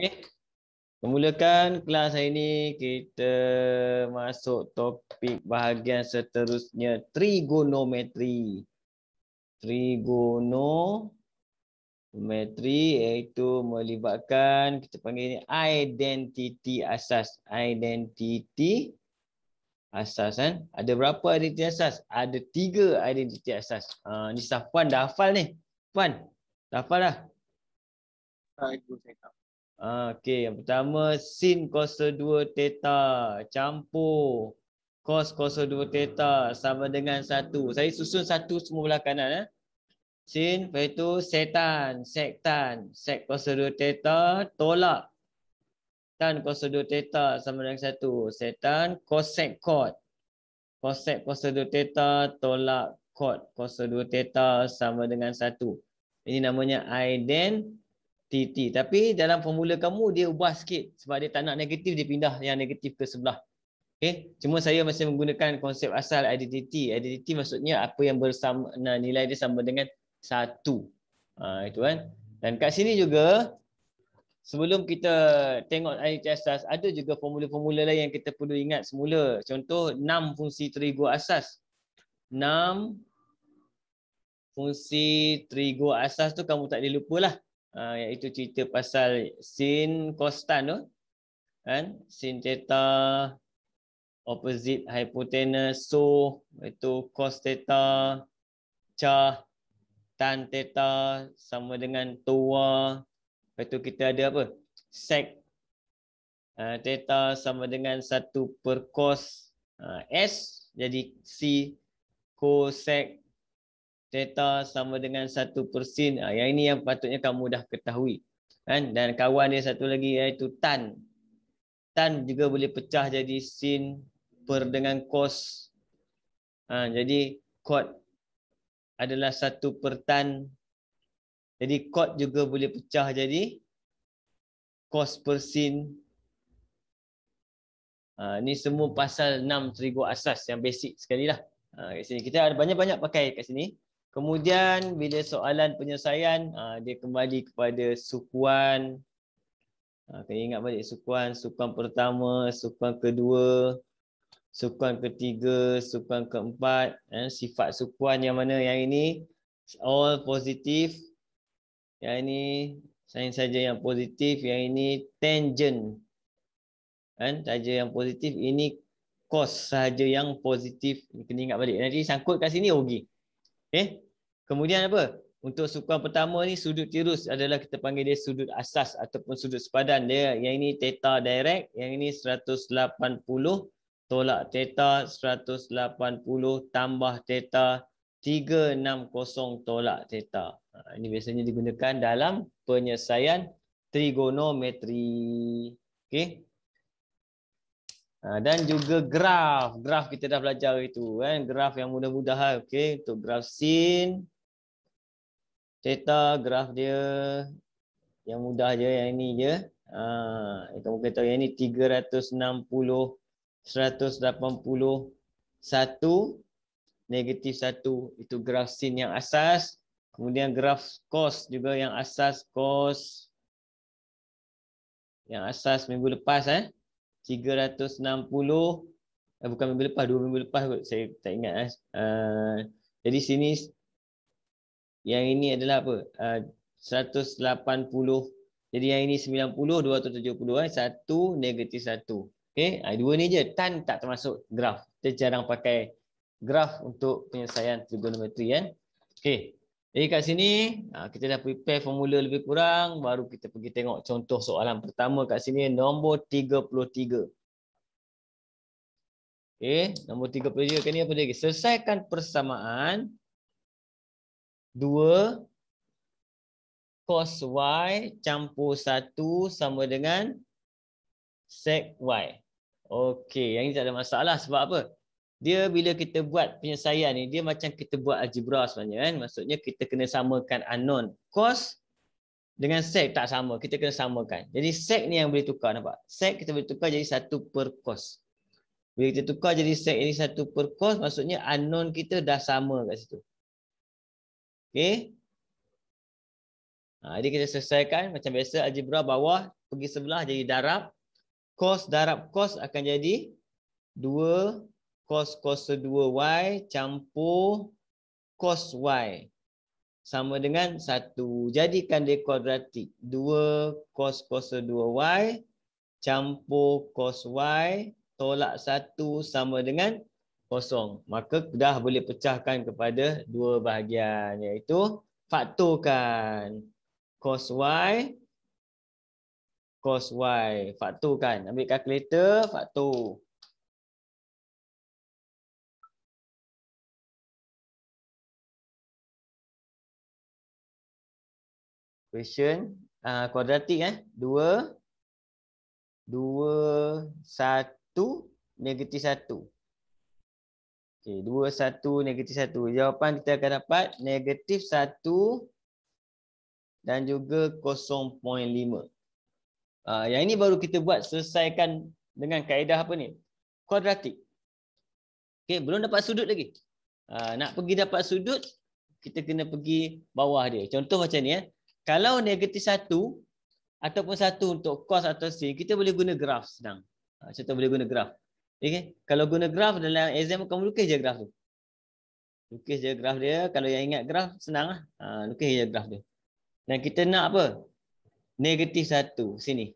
Okay. Eh? Kemulakan kelas hari ini kita masuk topik bahagian seterusnya trigonometri. Trigonometri iaitu melibatkan kita panggil ini identiti asas. Identiti asas kan. Ada berapa identiti asas? Ada tiga identiti asas. Uh, ni Safwan dah hafal ni. Puan, dah hafal dah? Ah, saya tak. Okey, yang pertama sin cos 2 theta campur cos cos 2 theta sama dengan 1. Saya susun satu semua belah kanan eh. Sin lepas itu setan, sektan, sek cos 2 theta tolak tan cos 2 theta sama dengan 1. Setan cosec cot. sec cos 2 theta tolak cot cos 2 theta sama dengan 1. Ini namanya identity TT. Tapi dalam formula kamu dia ubah sikit sebab dia tak nak negatif dia pindah yang negatif ke sebelah. Okey. Cuma saya masih menggunakan konsep asal identity. Identity maksudnya apa yang bersama nilai dia sama dengan satu. Ha, itu kan. Dan kat sini juga sebelum kita tengok identiti asas ada juga formula-formula lain yang kita perlu ingat semula. Contoh enam fungsi terigu asas. enam fungsi trigo asas tu kamu tak boleh Ah, iaitu cerita pasal sin kostan tu kan sin theta opposite hypotenuse so itu cos theta cha tan theta sama dengan tua lepas tu kita ada apa sec uh, theta sama dengan 1 per cos uh, ah, s jadi c cosec theta sama dengan 1%. Ah, yang ini yang patutnya kamu dah ketahui. Kan? Dan kawan dia satu lagi iaitu tan. Tan juga boleh pecah jadi sin per dengan cos. Ha, ah, jadi kot adalah 1 per tan. Jadi kot juga boleh pecah jadi cos per sin. Ha, ah, ini semua pasal 6 terigu asas yang basic sekali lah. Ha, kat sini. Kita ada banyak-banyak pakai kat sini. Kemudian bila soalan penyelesaian ah, dia kembali kepada sukuan. Ah, kena ingat balik sukuan. Sukuan pertama, sukuan kedua, sukuan ketiga, sukuan keempat. Eh, sifat sukuan yang mana yang ini all positif. Yang ini sign saja yang positif. Yang ini tangent. Kan? Saja yang positif. Ini kos saja yang positif. Kena ingat balik. Nanti sangkut kat sini, okey. Okey. Eh, kemudian apa? Untuk sukuan pertama ni sudut tirus adalah kita panggil dia sudut asas ataupun sudut sepadan dia. Yang ini theta direct, yang ini 180 tolak theta 180 tambah theta 360 tolak theta. Ha, ini biasanya digunakan dalam penyelesaian trigonometri. Okey. Ah, dan juga graf graf kita dah belajar itu kan graf yang mudah-mudah lah okay. untuk graf sin theta graf dia yang mudah je yang ini je ha ah, kita mungkin tahu yang ini 360 181 negatif 1 itu graf sin yang asas kemudian graf cos juga yang asas cos yang asas minggu lepas eh 360 eh, bukan minggu lepas dua minggu lepas kot saya tak ingat eh. uh, jadi sini yang ini adalah apa eh, uh, 180 jadi yang ini 90 270 eh 1 negatif 1 okey ah, dua ni je tan tak termasuk graf kita jarang pakai graf untuk penyelesaian trigonometri kan eh. okey jadi kat sini ah, kita dah prepare formula lebih kurang baru kita pergi tengok contoh soalan pertama kat sini nombor 33. Okey, nombor 33 kan ni apa dia? Selesaikan persamaan 2 cos y campur 1 sama dengan sec y. Okey, yang ini tak ada masalah sebab apa? dia bila kita buat penyelesaian ni dia macam kita buat algebra sebenarnya kan maksudnya kita kena samakan unknown cos dengan sec tak sama kita kena samakan jadi sec ni yang boleh tukar nampak sec kita boleh tukar jadi satu per cos bila kita tukar jadi sec ini satu per cos maksudnya unknown kita dah sama kat situ okey ha, jadi kita selesaikan macam biasa algebra bawah pergi sebelah jadi darab cos darab cos akan jadi 2 cos cos 2y campur cos y sama dengan 1 jadikan dia kuadratik 2 cos cos 2y campur cos y tolak 1 sama dengan 0 maka dah boleh pecahkan kepada dua bahagian iaitu faktorkan cos y cos y faktorkan ambil kalkulator faktor equation uh, ah, quadratic eh 2 2 1 negatif 1 okey 2 1 negatif 1 jawapan kita akan dapat negatif 1 dan juga 0.5 ah uh, yang ini baru kita buat selesaikan dengan kaedah apa ni kuadratik okey belum dapat sudut lagi uh, nak pergi dapat sudut kita kena pergi bawah dia contoh macam ni eh kalau negatif satu ataupun satu untuk cos atau sin kita boleh guna graf senang ha, contoh boleh guna graf Okay, kalau guna graf dalam exam kamu lukis je graf tu lukis je graf dia kalau yang ingat graf senang, lah. ha lukis je graf dia dan kita nak apa negatif satu sini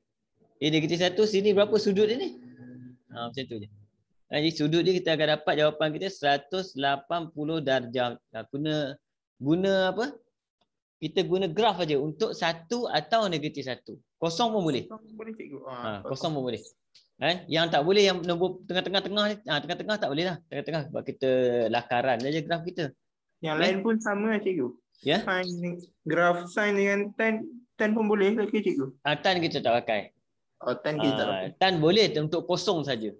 eh negatif satu sini berapa sudut dia ni ha macam tu je ha, jadi sudut dia kita akan dapat jawapan kita 180 darjah ha, guna guna apa kita guna graf aja untuk satu atau negatif satu. Kosong pun boleh. Kosong ah, Ha, kosong pun boleh. Eh, yang tak boleh yang nombor ah, tengah-tengah tengah tengah-tengah -tengah, tak boleh lah. Tengah-tengah sebab kita lakaran aja graf kita. Yang eh? lain pun sama lah, cikgu. Ya. Yeah? graf sin dengan tan tan pun boleh ke cikgu? Ah tan kita tak pakai. Oh tan kita tak ah, pakai. Tan boleh untuk kosong saja.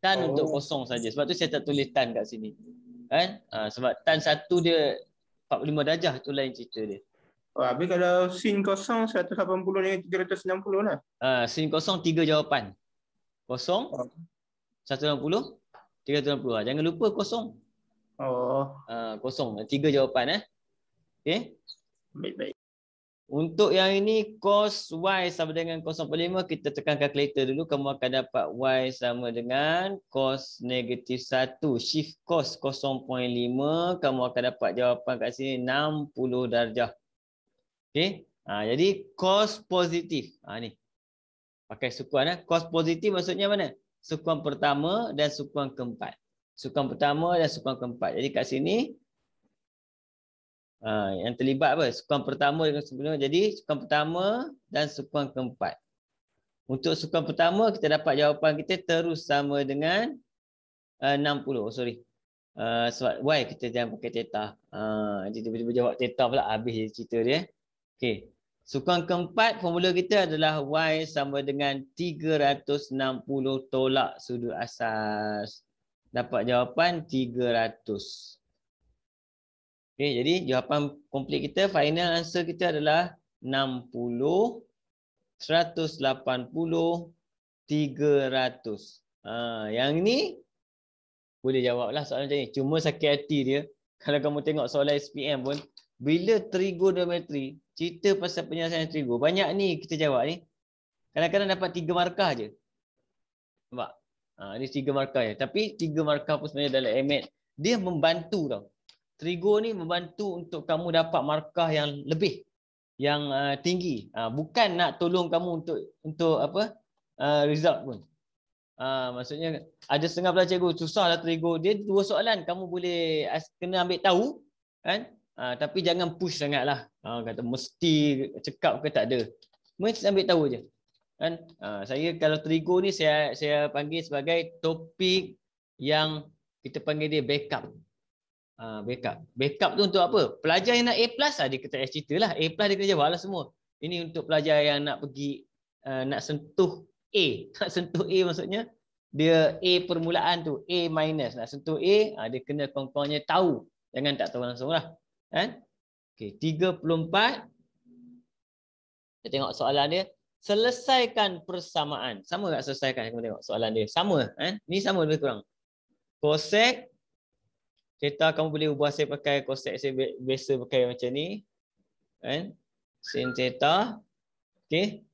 Tan oh. untuk kosong saja. Sebab tu saya tak tulis tan kat sini. Kan? Eh? Ah, sebab tan satu dia 45 darjah tu lain cerita dia. Oh, habis kalau sin kosong 180 dengan 360 lah. Uh, ah, sin kosong tiga jawapan. Kosong, oh. 160, 360 lah. Jangan lupa kosong. Oh. Uh, kosong, ah, tiga jawapan eh. Okay. Baik-baik. Untuk yang ini cos y sama dengan 0.5 kita tekan kalkulator dulu kamu akan dapat y sama dengan cos negatif 1 shift cos 0.5 kamu akan dapat jawapan kat sini 60 darjah. Okey. Ha, jadi kos positif. Ha, ni. Pakai sukuan eh. Cos positif maksudnya mana? Sukuan pertama dan sukuan keempat. Sukuan pertama dan sukuan keempat. Jadi kat sini ha, yang terlibat apa? Sukuan pertama dengan sukuan keempat. Jadi sukuan pertama dan sukuan keempat. Untuk sukuan pertama kita dapat jawapan kita terus sama dengan uh, 60. Oh, sorry. Uh, sebab why kita jangan pakai teta. Uh, jadi tiba-tiba jawab teta pula habis cerita dia. Okey. Sukuan keempat formula kita adalah y sama dengan 360 tolak sudut asas. Dapat jawapan 300. Okey, jadi jawapan komplit kita final answer kita adalah 60 180 300. Ha, yang ni boleh jawab lah soalan macam ni. Cuma sakit hati dia kalau kamu tengok soalan SPM pun bila trigonometri cerita pasal penyelesaian trigo. Banyak ni kita jawab ni. Kadang-kadang dapat tiga markah je. Nampak? Ha, ini tiga markah je. Tapi tiga markah pun sebenarnya dalam AMAT. Dia membantu tau. Trigo ni membantu untuk kamu dapat markah yang lebih. Yang uh, tinggi. Ha, bukan nak tolong kamu untuk untuk apa uh, result pun. Ha, maksudnya ada setengah pelajar cikgu susahlah trigo. Dia dua soalan kamu boleh kena ambil tahu. Kan? uh, tapi jangan push sangatlah uh, kata mesti cekap ke tak ada mesti ambil tahu je kan uh, saya kalau trigo ni saya saya panggil sebagai topik yang kita panggil dia backup uh, backup backup tu untuk apa pelajar yang nak A+ lah dia kata S cerita lah A+ dia kena jawab lah semua ini untuk pelajar yang nak pergi uh, nak sentuh A nak sentuh A maksudnya dia A permulaan tu A minus nak sentuh A uh, dia kena kongkongnya tahu jangan tak tahu langsung lah Kan? Okey, 34. Kita tengok soalan dia. Selesaikan persamaan. Sama tak selesaikan? Kita tengok soalan dia. Sama. Kan? Ni sama lebih kurang. Cosec. Cerita kamu boleh ubah saya pakai cosec saya biasa pakai macam ni. Kan? Sin theta. Okey.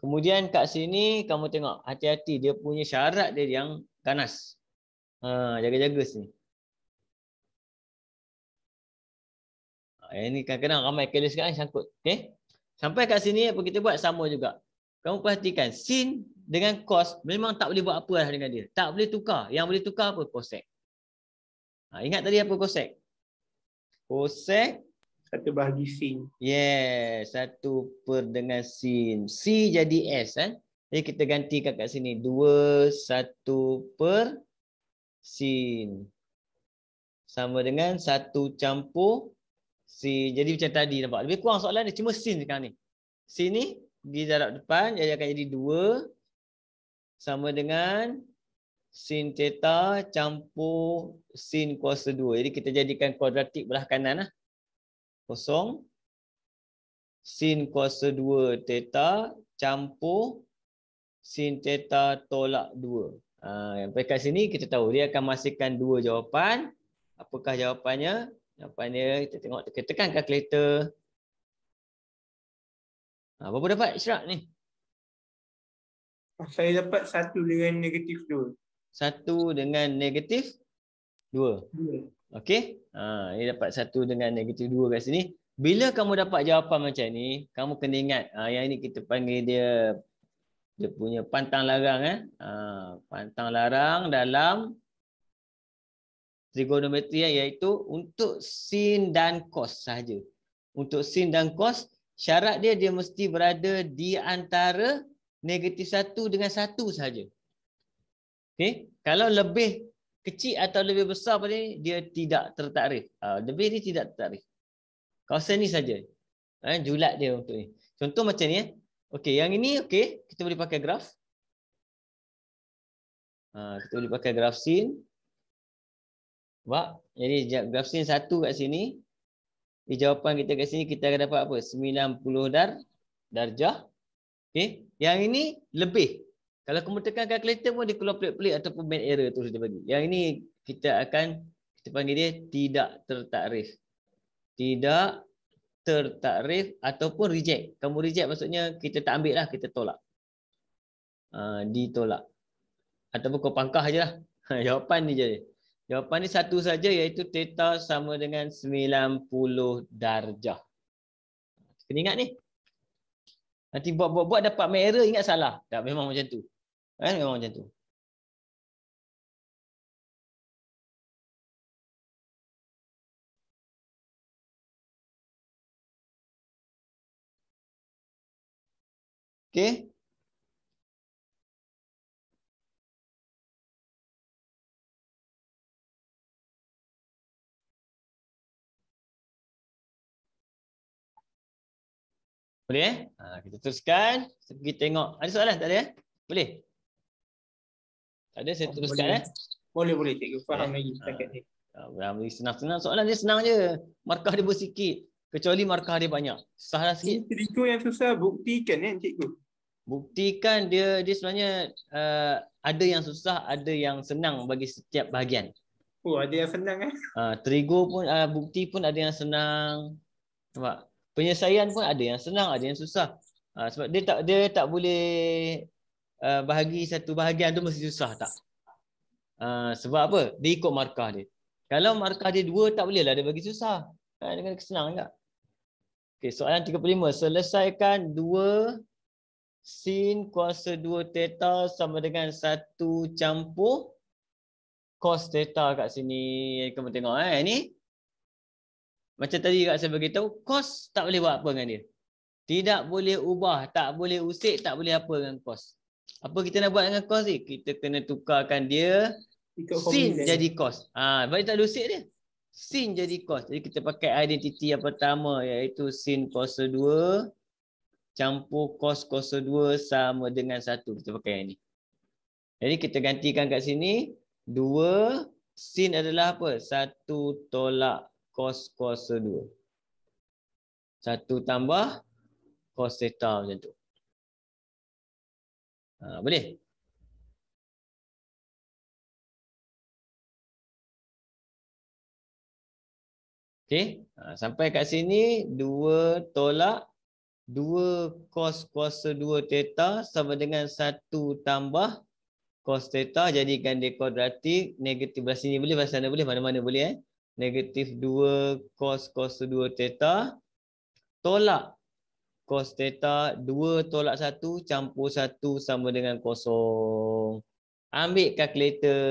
Kemudian kat sini kamu tengok. Hati-hati dia punya syarat dia yang ganas. Ha, jaga-jaga sini. Ini eh, kadang-kadang ramai careless sekarang sangkut. Okay. Eh, sampai kat sini apa kita buat sama juga. Kamu perhatikan sin dengan cos memang tak boleh buat apa lah dengan dia. Tak boleh tukar. Yang boleh tukar apa? Cosec. Ha, ingat tadi apa cosec? Cosec. Satu bahagi sin. Yes. satu per dengan sin. C jadi S. Eh? Jadi kita gantikan kat sini. Dua, satu per sin. Sama dengan satu campur Si jadi macam tadi nampak. Lebih kurang soalan ni cuma sin sekarang ni. Sin ni di jarak depan jadi akan jadi 2 sama dengan sin theta campur sin kuasa 2. Jadi kita jadikan kuadratik belah kananlah. Kosong sin kuasa 2 theta campur sin theta tolak 2. Ah yang dekat sini kita tahu dia akan masukkan dua jawapan. Apakah jawapannya? Jawapannya kita tengok kita tekan kalkulator. Ha, berapa dapat Israq ni? Oh, saya dapat satu dengan negatif dua. Satu dengan negatif dua. dua. Okey. Ha, ini dapat satu dengan negatif dua kat sini. Bila kamu dapat jawapan macam ni, kamu kena ingat ha, yang ini kita panggil dia dia punya pantang larang. Eh. Ha, pantang larang dalam trigonometri iaitu untuk sin dan cos sahaja. Untuk sin dan cos, syarat dia dia mesti berada di antara negatif satu dengan satu sahaja. Okay? Kalau lebih kecil atau lebih besar pada ini, dia tidak tertarif. Ha, lebih ini tidak tertarif. Kawasan ini sahaja. Uh, ha, julat dia untuk ini. Contoh macam ni. Eh? Okay, yang ini okay. kita boleh pakai graf. Ha, kita boleh pakai graf sin. Nampak? Jadi graf sin 1 kat sini. Di jawapan kita kat sini kita akan dapat apa? 90 dar darjah. Okey. Yang ini lebih. Kalau kamu tekan kalkulator pun dia keluar pelik-pelik ataupun main error terus dia bagi. Yang ini kita akan kita panggil dia tidak tertakrif. Tidak tertakrif ataupun reject. Kamu reject maksudnya kita tak ambil lah, kita tolak. Uh, ditolak. Ataupun kau pangkah je lah. Jawapan ni je. Jawapan ni satu saja iaitu theta sama dengan 90 darjah. Kena ingat ni. Nanti buat-buat dapat main error ingat salah. Tak memang macam tu. Eh, memang macam tu. Okay. Boleh eh? Ha, kita teruskan. Kita pergi tengok. Ada soalan tak ada eh? Boleh? Tak ada, saya oh, teruskan boleh. eh. Boleh, boleh. Cikgu faham eh? lagi. Ha. Ah, boleh senang-senang. Soalan dia senang je. Markah dia bersikit. Kecuali markah dia banyak. Susah lah sikit. Ini cikgu yang susah. Buktikan eh, cikgu. Buktikan dia dia sebenarnya uh, ada yang susah, ada yang senang bagi setiap bahagian. Oh, ada yang senang eh. Uh, terigu pun, uh, bukti pun ada yang senang. Nampak? penyelesaian pun ada yang senang ada yang susah ha, sebab dia tak dia tak boleh uh, bahagi satu bahagian tu mesti susah tak uh, sebab apa dia ikut markah dia kalau markah dia dua tak boleh lah dia bagi susah kan dia kena senang juga okey soalan 35 selesaikan dua sin kuasa dua theta sama dengan satu campur cos theta kat sini kita tengok eh ni macam tadi juga saya beritahu, kos tak boleh buat apa dengan dia. Tidak boleh ubah, tak boleh usik, tak boleh apa dengan kos. Apa kita nak buat dengan kos ni? Kita kena tukarkan dia sin jadi kos. Ha, sebab tak usik dia. Sin jadi kos. Jadi kita pakai identiti yang pertama iaitu sin kos 2 campur kos kos 2 sama dengan 1. Kita pakai yang ni. Jadi kita gantikan kat sini. 2 sin adalah apa? 1 tolak cos kuasa 2. Satu tambah cos theta macam tu. Ha, boleh? Okey, ha, sampai kat sini 2 tolak 2 cos kuasa 2 theta sama dengan 1 tambah cos theta jadikan dia kuadratik negatif belah sini boleh belah sana boleh mana-mana boleh eh negatif 2 cos cos 2 theta tolak cos theta 2 tolak 1 campur 1 sama dengan kosong. Ambil kalkulator.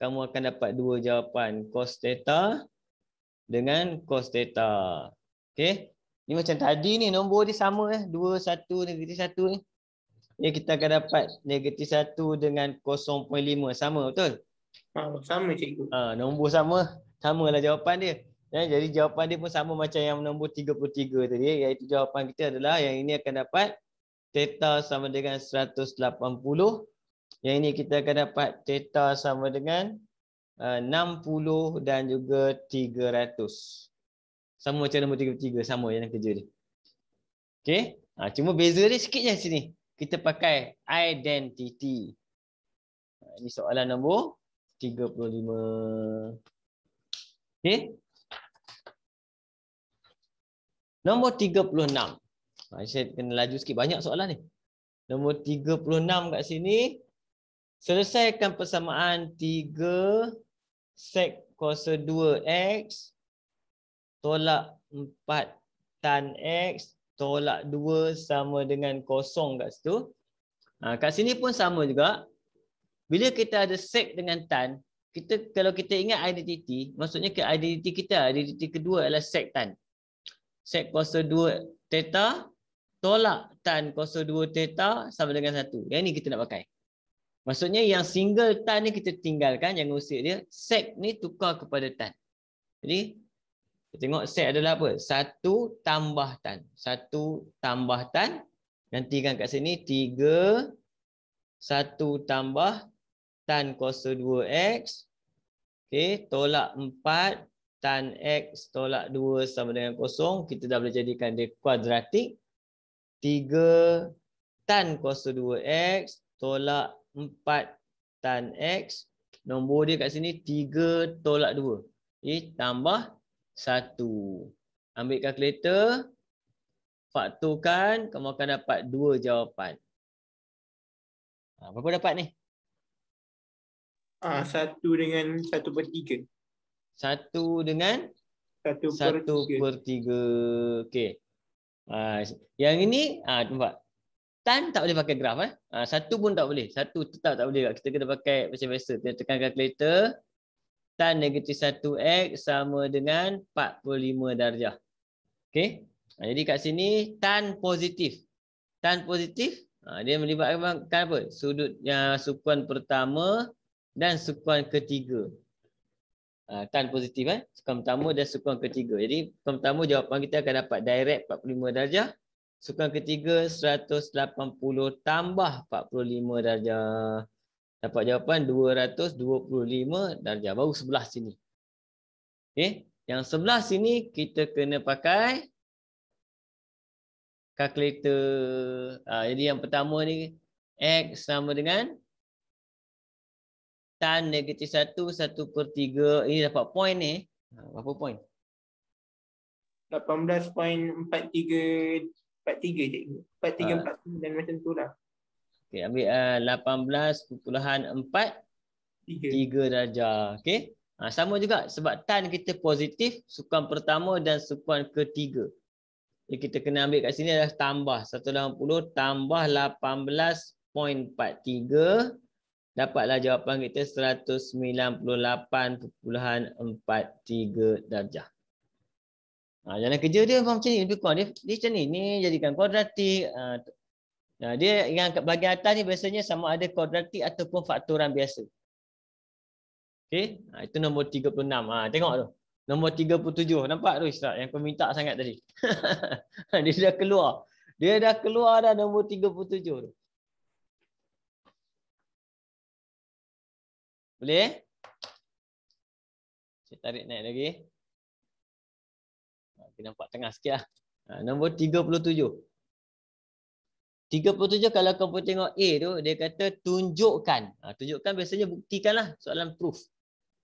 Kamu akan dapat dua jawapan. Cos theta dengan cos theta. Okey. Ni macam tadi ni nombor dia sama eh. 2, 1, negatif 1 ni. Ya, kita akan dapat negatif 1 dengan 0.5. Sama betul? Ha, sama cikgu. Ha, nombor sama, sama samalah jawapan dia. Ya, jadi jawapan dia pun sama macam yang nombor 33 tadi iaitu jawapan kita adalah yang ini akan dapat theta sama dengan 180. Yang ini kita akan dapat theta sama dengan eh, uh, 60 dan juga 300. Sama macam nombor 33, sama yang lah kerja dia. Okay. Ha, cuma beza dia sikit je sini. Kita pakai identity. Ha, ini soalan nombor Tiga puluh 35 okey eh? nombor enam. Ah, saya kena laju sikit banyak soalan ni nombor enam kat sini selesaikan persamaan tiga sec kuasa dua x tolak empat tan x tolak dua sama dengan kosong kat situ. Ah kat sini pun sama juga bila kita ada sek dengan tan kita kalau kita ingat identiti maksudnya ke identiti kita identiti kedua adalah sek tan sek kuasa 2 theta tolak tan kuasa 2 theta sama dengan 1 yang ni kita nak pakai maksudnya yang single tan ni kita tinggalkan jangan usik dia sek ni tukar kepada tan jadi kita tengok sek adalah apa 1 tambah tan 1 tambah tan gantikan kat sini 3 1 tambah tan kuasa 2x okay, tolak 4 tan x tolak 2 sama dengan kosong kita dah boleh jadikan dia kuadratik 3 tan kuasa 2x tolak 4 tan x nombor dia kat sini 3 tolak 2 okey tambah 1 ambil kalkulator faktorkan kamu akan dapat dua jawapan ha, berapa dapat ni Ah uh, satu dengan satu per tiga. Satu dengan satu per, satu per tiga. Okey. Ah uh, yang ini ah uh, nampak tan tak boleh pakai graf eh. Ah satu pun tak boleh. Satu tetap tak boleh. Kita kena pakai macam biasa. Kita tekan kalkulator. Tan negatif satu X sama dengan 45 darjah. Okey. Ah, jadi kat sini tan positif. Tan positif. Uh, dia melibatkan apa? Sudut yang uh, sukuan pertama dan sukuan ketiga. Uh, tan positif eh. Sukuan pertama dan sukuan ketiga. Jadi sukuan pertama jawapan kita akan dapat direct 45 darjah. Sukuan ketiga 180 tambah 45 darjah. Dapat jawapan 225 darjah. Baru sebelah sini. Okay. Yang sebelah sini kita kena pakai kalkulator. Uh, ah, jadi yang pertama ni X sama dengan tan negatif 1, 1 per 3. Ini dapat point ni. Ha, berapa point? 18.43 43 cikgu. 4349 uh, macam tu lah. Okay, ambil ah, uh, 18.43 darjah. Okay. Ha, ah, sama juga sebab tan kita positif sukuan pertama dan sukuan ketiga. Jadi kita kena ambil kat sini adalah tambah 180 tambah 18.43 dapatlah jawapan kita 198.43 darjah. Ha, jalan kerja dia macam ni, lebih kurang. Dia, dia macam ni, ni jadikan kuadratik. Ha, ha dia yang bagi atas ni biasanya sama ada kuadratik ataupun fakturan biasa. Okay? Ha, itu nombor 36. Ha, tengok tu. Nombor 37. Nampak tu Israq yang kau minta sangat tadi. Ha, dia dah keluar. Dia dah keluar dah nombor 37 tu. Boleh? Saya tarik naik lagi. Kita ah, nampak tengah sikit lah. Ah, nombor 37. 37 kalau kamu tengok A tu, dia kata tunjukkan. Ah, tunjukkan biasanya buktikan lah soalan proof.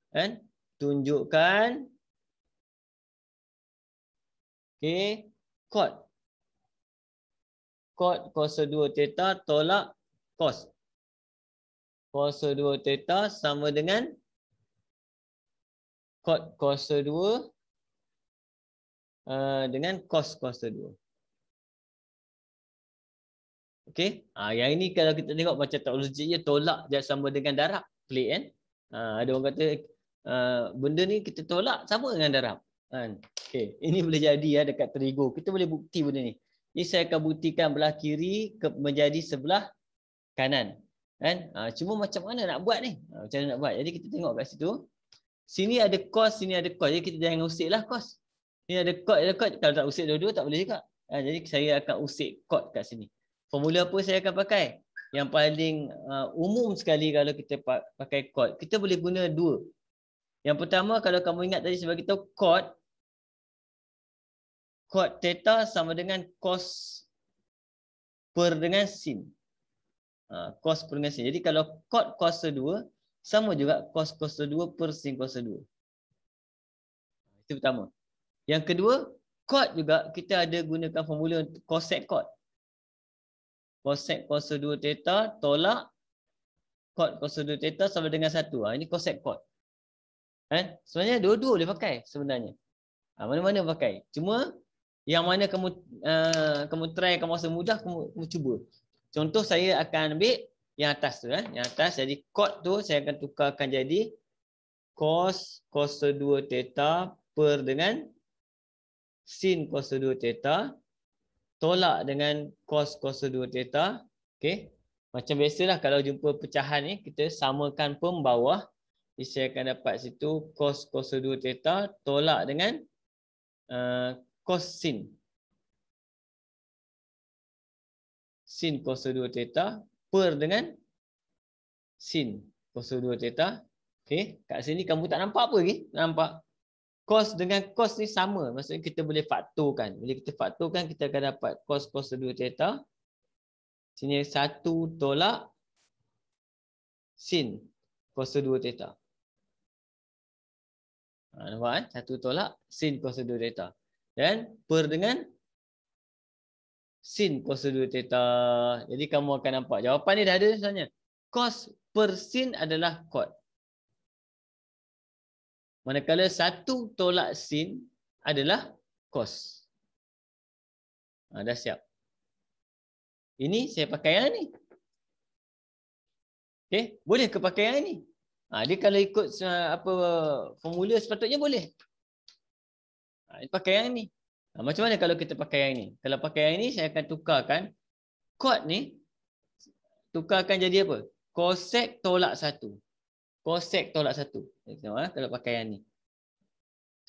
Kan? Tunjukkan. Okay. Kod. Kod kuasa 2 teta tolak kos kuasa 2 theta sama dengan cot kuasa 2 uh, dengan kos kuasa 2. Okey, ah yang ini kalau kita tengok macam tak dia tolak dia sama dengan darab plate kan. Ha, ada orang kata uh, benda ni kita tolak sama dengan darab. Kan. Okey, ini boleh jadi ya dekat terigu. Kita boleh bukti benda ni. Ini saya akan buktikan belah kiri menjadi sebelah kanan kan ha, cuma macam mana nak buat ni ha, macam mana nak buat jadi kita tengok kat situ sini ada cos sini ada cos jadi kita jangan lah cos ini ada kod ada cot kalau tak usik dua-dua tak boleh juga ha, jadi saya akan usik kod kat sini formula apa saya akan pakai yang paling uh, umum sekali kalau kita pakai kod kita boleh guna dua yang pertama kalau kamu ingat tadi sebab kita kod kod theta sama dengan cos per dengan sin kos uh, pronation. Jadi kalau cot kuasa 2 sama juga kos kuasa 2 per sin kuasa 2. Itu pertama. Yang kedua, cot juga kita ada gunakan formula cosec cot. Cosec kuasa 2 theta tolak cot kuasa 2 theta sama dengan 1. Ha, ini cosec cot. Eh, sebenarnya dua-dua boleh pakai sebenarnya. Ha, mana-mana pakai. Cuma yang mana kamu uh, kamu try kamu rasa mudah kamu, kamu cuba. Contoh saya akan ambil yang atas tu eh. Yang atas jadi cot tu saya akan tukarkan jadi cos cos 2 theta per dengan sin cos 2 theta tolak dengan cos cos 2 theta. Okey. Macam biasalah kalau jumpa pecahan ni kita samakan pembawah. Jadi saya akan dapat situ cos cos 2 theta tolak dengan uh, cos sin. sin cos 2 theta per dengan sin cos 2 theta. Okey, kat sini kamu tak nampak apa lagi? Nampak cos dengan cos ni sama. Maksudnya kita boleh faktorkan. Bila kita faktorkan kita akan dapat cos cos 2 theta sini 1 tolak sin cos 2 theta. Ha, nampak kan? 1 tolak sin cos 2 theta. Dan per dengan sin cos 2 theta. Jadi kamu akan nampak jawapan ni dah ada sebenarnya. Cos per sin adalah cot. Manakala satu tolak sin adalah cos. Ha, dah siap. Ini saya pakai yang ni. Okay, boleh ke pakai yang ni? Ha, dia kalau ikut uh, apa formula sepatutnya boleh. Ha, pakai yang ni. Ah, macam mana kalau kita pakai yang ini? Kalau pakai yang ini, saya akan tukarkan chord ni. Tukarkan jadi apa? Cosec tolak satu. Cosec tolak satu. Ah, kalau pakai yang ni.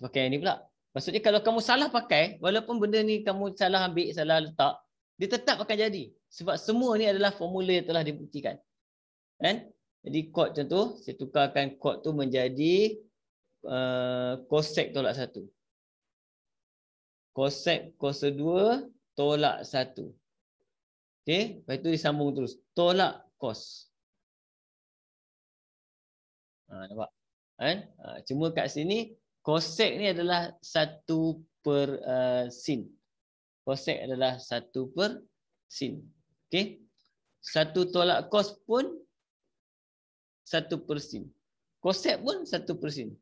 Pakai yang ni pula. Maksudnya kalau kamu salah pakai, walaupun benda ni kamu salah ambil, salah letak, dia tetap akan jadi. Sebab semua ni adalah formula yang telah dibuktikan. Kan? Jadi chord contoh, saya tukarkan chord tu menjadi uh, cosec tolak satu cosec cos 2 tolak 1. Okey, lepas itu disambung terus. Tolak kos. Ha, nampak? Kan? Ha, cuma kat sini cosec ni adalah 1 per uh, sin. Cosec adalah 1 per sin. Okey. 1 tolak kos pun 1 per sin. Cosec pun 1 per sin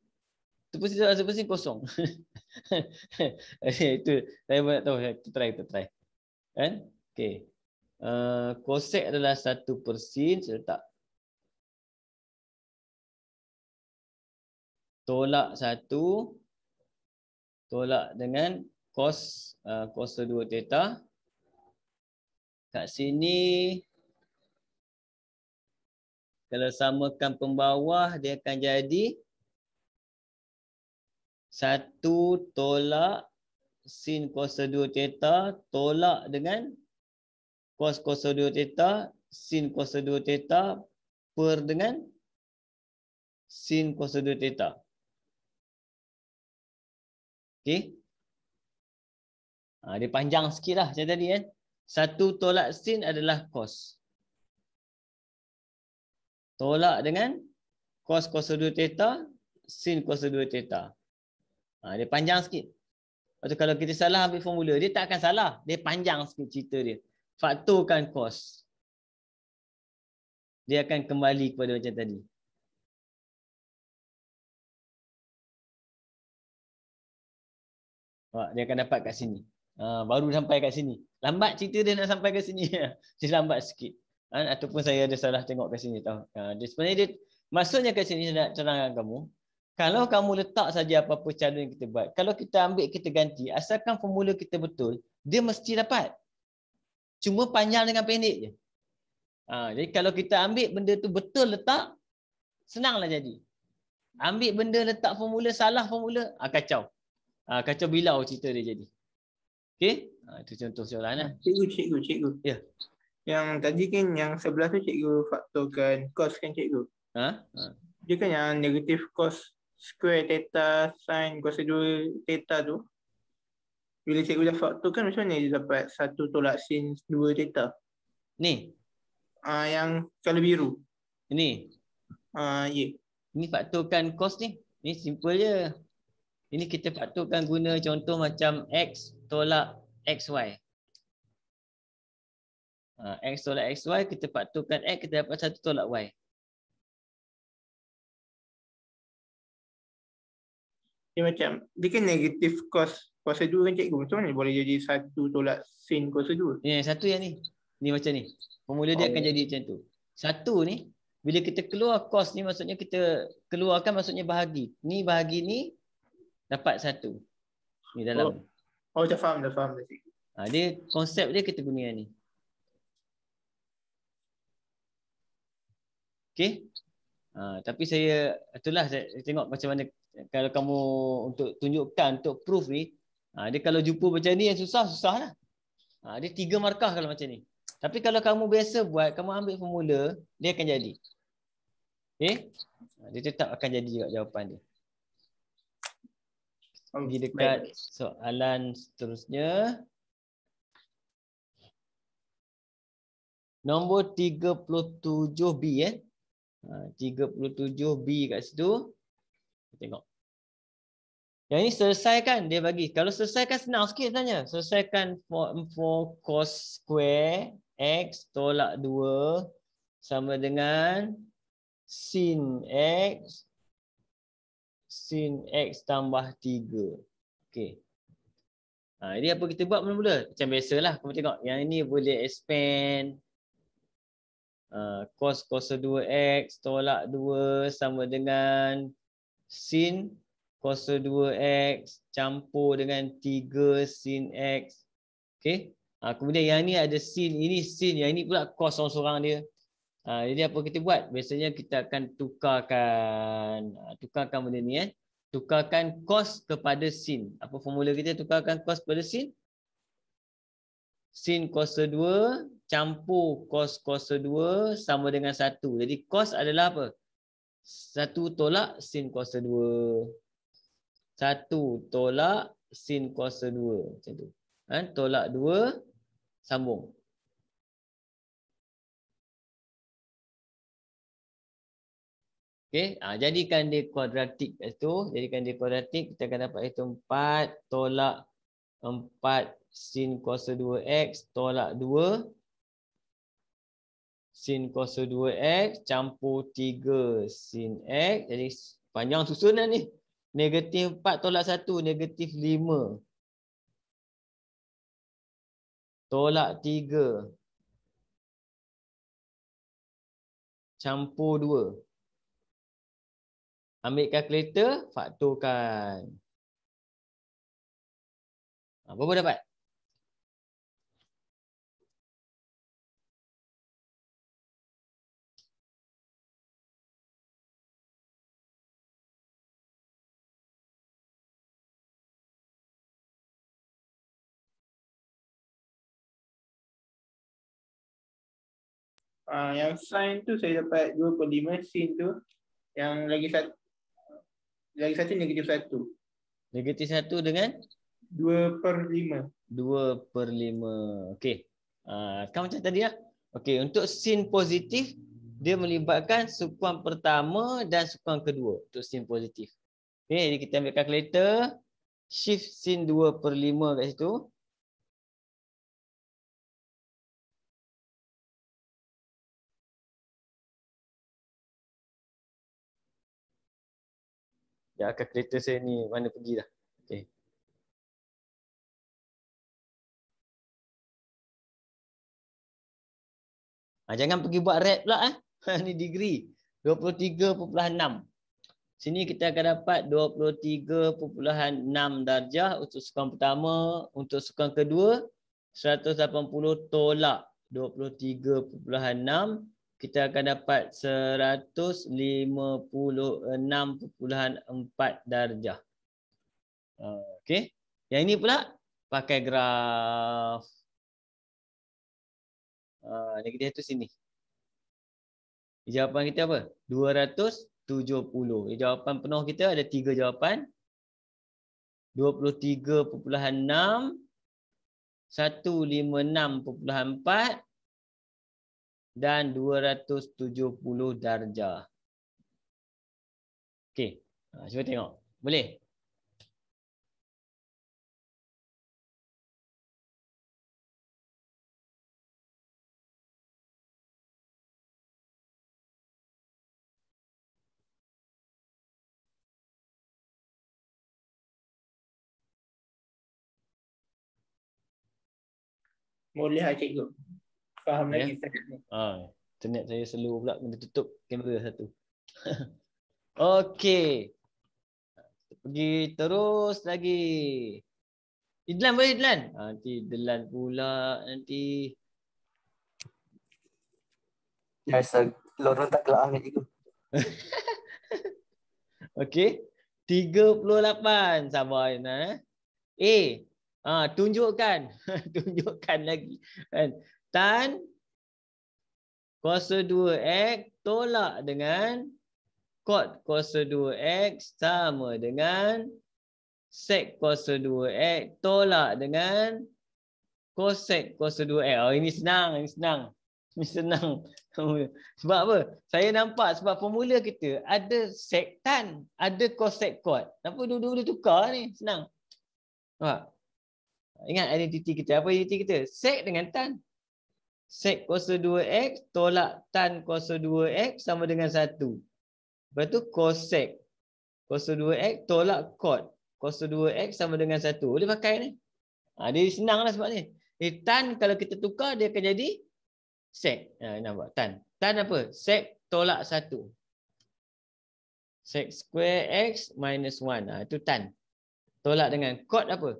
terpusing salah terpusing kosong eh, itu saya pun tak tahu kita try kita try kan okey uh, eh, cosec adalah 1% saya letak tolak 1 tolak dengan cos cos eh, uh, 2 theta kat sini kalau samakan pembawah dia akan jadi satu tolak sin kuasa dua teta tolak dengan kos kuasa dua teta sin kuasa dua teta per dengan sin kuasa dua teta. Okey. Ha, dia panjang sikit lah macam tadi kan. Satu tolak sin adalah kos. Tolak dengan kos kuasa dua teta sin kuasa dua teta. Ha, dia panjang sikit. Lepas tu, kalau kita salah ambil formula, dia tak akan salah. Dia panjang sikit cerita dia. Faktorkan kos. Dia akan kembali kepada macam tadi. Dia akan dapat kat sini. Ha, baru sampai kat sini. Lambat cerita dia nak sampai kat sini. Dia lambat sikit. Ha, ataupun saya ada salah tengok kat sini. Ha, dia sebenarnya dia, maksudnya kat sini saya nak terangkan kamu. Kalau kamu letak saja apa-apa cara yang kita buat, kalau kita ambil, kita ganti, asalkan formula kita betul, dia mesti dapat. Cuma panjang dengan pendek je. Ha, jadi kalau kita ambil benda tu betul letak, senanglah jadi. Ambil benda letak formula, salah formula, ha, kacau. Ha, kacau bilau cerita dia jadi. Okay? Ha, ah, itu contoh soalan. Lah. Cikgu, cikgu, cikgu. Ya. Yeah. Yang tadi kan yang sebelah tu cikgu faktorkan kos kan cikgu? Ha? ha. Dia kan yang negatif kos square theta sine kuasa 2 theta tu bila cikgu dah faktor kan macam mana dia dapat satu tolak sin 2 theta ni ah uh, yang kalau biru ini ah uh, ye yeah. ni faktorkan cos ni ni simple je ini kita faktorkan guna contoh macam x tolak xy ah, x tolak xy kita patutkan x kita dapat satu tolak y dia macam dia kan negative cost kuasa dua kan cikgu macam mana boleh jadi satu tolak sin kuasa dua ya yeah, satu yang ni ni macam ni pemula dia oh. akan jadi macam tu satu ni bila kita keluar cost ni maksudnya kita keluarkan maksudnya bahagi ni bahagi ni dapat satu ni dalam oh, oh dah faham dah faham dah cikgu ha, dia konsep dia kita guna yang ni Okay. Uh, ha, tapi saya itulah saya tengok macam mana kalau kamu untuk tunjukkan untuk proof ni ha, dia kalau jumpa macam ni yang susah susahlah ha, dia tiga markah kalau macam ni tapi kalau kamu biasa buat kamu ambil formula dia akan jadi okey eh? ha, dia tetap akan jadi juga jawapan dia oh, pergi dekat soalan seterusnya nombor 37b eh 37b ha, kat situ kita tengok. Yang ini selesaikan dia bagi. Kalau selesaikan senang sikit sebenarnya. Selesaikan 4 cos square x tolak 2 sama dengan sin x sin x tambah 3. Okey. Ha, jadi apa kita buat mula-mula? Macam biasalah. Kau tengok yang ini boleh expand uh, cos cos 2x tolak 2 sama dengan sin kuasa 2x campur dengan 3 sin x. okay? Ha, ah, kemudian yang ni ada sin, ini sin, yang ini pula kos seorang-seorang dia. Ha, jadi apa kita buat? Biasanya kita akan tukarkan ah, tukarkan benda ni eh. Tukarkan kos kepada sin. Apa formula kita tukarkan kos kepada sin? Sin kuasa 2 campur kos kuasa 2 sama dengan 1. Jadi kos adalah apa? Satu tolak sin kuasa dua, satu tolak sin kuasa dua, Macam tu. Ha? Tolak dua, sambung. Okay. Ha, jadikan dia kuadratik kat situ. Jadikan dia kuadratik. Kita akan dapat itu 4 tolak 4 sin kuasa 2x tolak 2 sin kuasa 2x campur 3 sin x. Jadi panjang susunan ni. Negatif 4 tolak 1, negatif 5. Tolak 3. Campur 2. Ambil kalkulator, faktorkan. Ha, Apa pun dapat? uh, yang sin tu saya dapat 2.5 sin tu yang lagi satu lagi satu negatif satu negatif satu dengan 2/5 2/5 okey ah uh, kan macam tadi lah okey untuk sin positif dia melibatkan sukuan pertama dan sukuan kedua untuk sin positif okey jadi kita ambil kalkulator shift sin 2/5 kat situ Ya akan kereta saya ni mana pergi dah. Okay. Ha, jangan pergi buat rap pula eh. ni degree 23.6. Sini kita akan dapat 23.6 darjah untuk sukan pertama, untuk sukan kedua 180 tolak kita akan dapat 156.4 darjah. Okey. Yang ini pula pakai graf. Ah, Negatif tu sini. Jawapan kita apa? 270. Eh, jawapan penuh kita ada tiga jawapan. 23.6. 156.4 dan 270 darjah. Okey, ha, cuba tengok. Boleh? Boleh lah cikgu faham yeah. lagi Ha, internet saya selalu pula kena tutup kamera satu. Okey. Pergi terus lagi. Idlan boleh Idlan? Ha, nanti Idlan pula nanti. Ya Biasa lorong tak kelak ni juga. Okey. 38 sabar ya. Eh, ha, tunjukkan. tunjukkan lagi. Kan? tan kuasa 2x tolak dengan kot kuasa 2x sama dengan sec kuasa 2x tolak dengan kosek kuasa 2x. Oh ini senang, ini senang. Ini senang. sebab apa? Saya nampak sebab formula kita ada sec tan, ada kosek kot. Kenapa dua-dua boleh tukar ni? Senang. Nampak? Ingat identiti kita. Apa identiti kita? Sec dengan tan sec kuasa 2x tolak tan kuasa 2x sama dengan 1. Lepas tu cosec kuasa 2x tolak cot kuasa 2x sama dengan 1. Boleh pakai ni. Ha, dia senang lah sebab ni. Eh, tan kalau kita tukar dia akan jadi sec. Ha, nampak tan. Tan apa? Sec tolak 1. Sec square x minus 1. Ha, itu tan. Tolak dengan cot apa?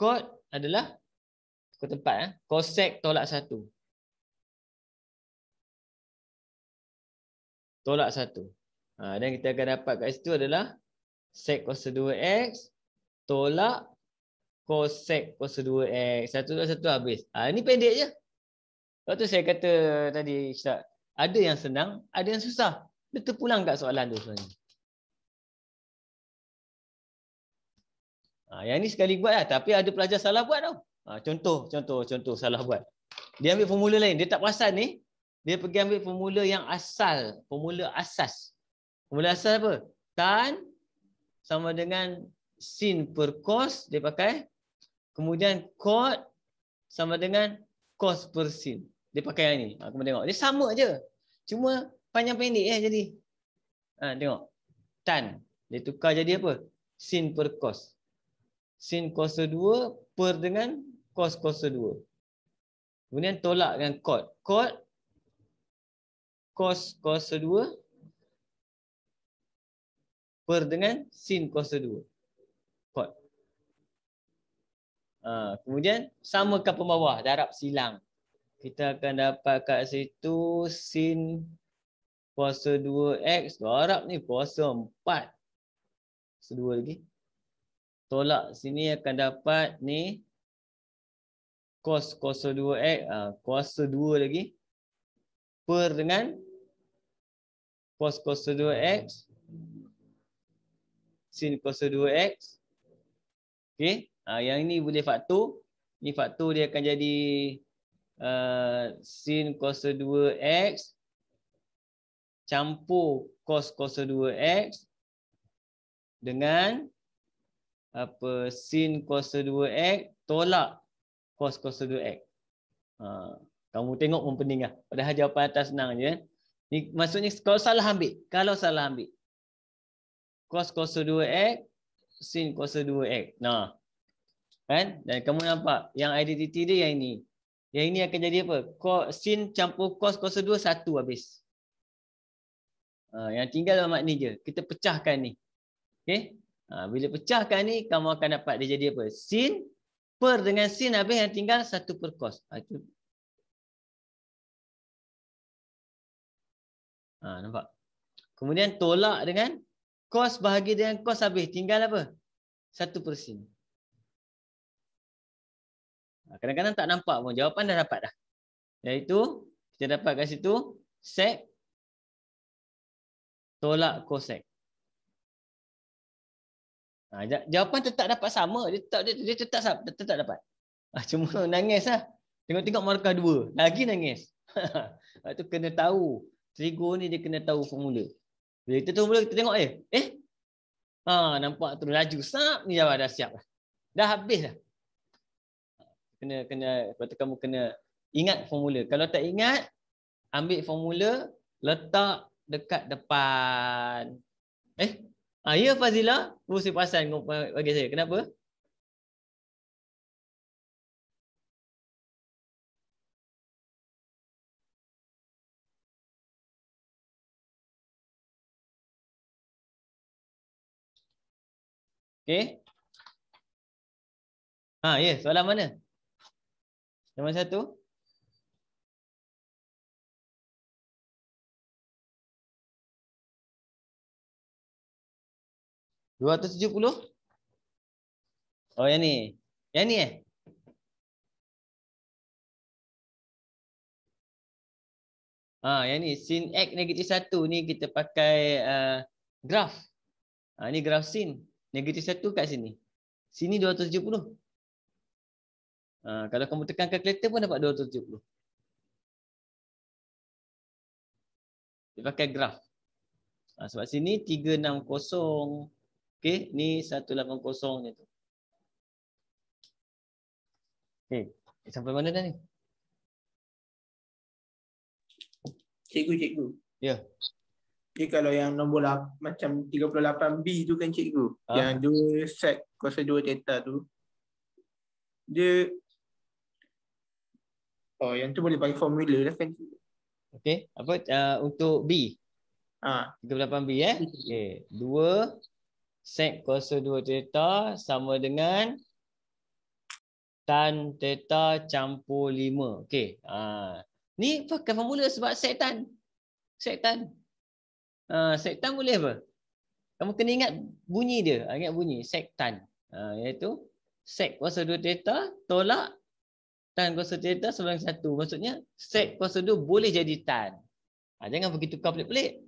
Cot adalah. Tukar tempat. Eh? Ha? Cosec tolak 1. tolak satu. Ha, dan kita akan dapat kat situ adalah sec cos 2x tolak sec cos 2x. Satu tolak satu habis. Ha, ini pendek je. Lepas tu saya kata tadi, Ustaz, ada yang senang, ada yang susah. Dia terpulang kat soalan tu sebenarnya. Ha, yang ni sekali buat lah. Tapi ada pelajar salah buat tau. Ha, contoh, contoh, contoh salah buat. Dia ambil formula lain. Dia tak perasan ni. Eh. Dia pergi ambil formula yang asal, formula asas. Formula asas apa? Tan sama dengan sin per cos dia pakai. Kemudian cot sama dengan cos per sin. Dia pakai yang ni. Ha, aku tengok. Dia sama aje. Cuma panjang pendek ya jadi. Ha, tengok. Tan dia tukar jadi apa? Sin per cos. Sin cos 2 per dengan cos cos 2. Kemudian tolak dengan cot. Cot cos kuasa 2 per dengan sin kuasa 2. Cot. Ha, kemudian samakan pembawah darab silang. Kita akan dapat kat situ sin kuasa 2x darab ni kuasa 4. Kuasa 2 lagi. Tolak sini akan dapat ni cos kuasa 2x ha, kuasa 2 lagi per dengan cos cos 2x sin cos 2x okey ha, yang ini boleh faktor ni faktor dia akan jadi uh, sin cos 2x campur cos cos 2x dengan apa sin cos 2x tolak cos cos 2x ha, kamu tengok pun peninglah padahal jawapan atas senang je eh? Ni maksudnya kalau salah ambil, kalau salah ambil. Cos kuasa 2x sin kuasa 2x. Nah. Kan? Dan kamu nampak yang identiti dia yang ini. Yang ini akan jadi apa? Cos sin campur cos kuasa 2 satu habis. Ha, yang tinggal dalam makni je. Kita pecahkan ni. Okey? Ha, bila pecahkan ni kamu akan dapat dia jadi apa? Sin per dengan sin habis yang tinggal satu per cos. Ha, Ha, nampak? Kemudian tolak dengan kos bahagi dengan kos habis. Tinggal apa? Satu persen. Ha, kadang-kadang tak nampak pun. Jawapan dah dapat dah. Iaitu, kita dapat kat situ sec tolak cosec. Ha, jawapan tetap dapat sama. Dia tetap, dia, dia tetap, tetap dapat. Ha, cuma nangis lah. Tengok-tengok markah dua. Lagi nangis. Itu kena tahu trigo ni dia kena tahu formula. Bila kita tahu formula kita tengok eh. Eh. Ha nampak tu laju sap ni jawab dah siap dah. habis dah. Kena kena kata kamu kena ingat formula. Kalau tak ingat ambil formula letak dekat depan. Eh, ah ya Fazila, mesti pasal bagi saya. Kenapa? Okey. Ha, ya, yeah, soalan mana? Nombor satu. Dua ratus tujuh puluh? Oh, yang ni. Yang ni eh? Ha, yang ni, sin X negatif satu ni kita pakai uh, graf. Ha, ni graf sin. Negatif 1 kat sini. Sini 270. Uh, ha, kalau kamu tekan kalkulator pun dapat 270. Dia pakai graf. Uh, sebab sini 360. Okay. Ni 180 ni tu. Okay. Sampai mana dah ni? Cikgu, cikgu. Ya. Yeah. Okay, kalau yang nombor lap macam 38B tu kan cikgu. Ha? Yang dua set kuasa dua teta tu. Dia Oh, yang tu boleh pakai formula lah kan. Okey, apa uh, untuk B? Ah, ha. 38B eh. Okey, dua sec kuasa dua teta sama dengan tan teta campur 5. Okey. Ah, ha. ni pakai formula sebab sec tan. Sec tan. Ah, sektan boleh apa? Kamu kena ingat bunyi dia. Ah, ingat bunyi sektan. Uh, iaitu sek kuasa dua teta tolak tan kuasa teta sebanding satu. Maksudnya sek kuasa dua boleh jadi tan. Ha, jangan pergi tukar pelik-pelik.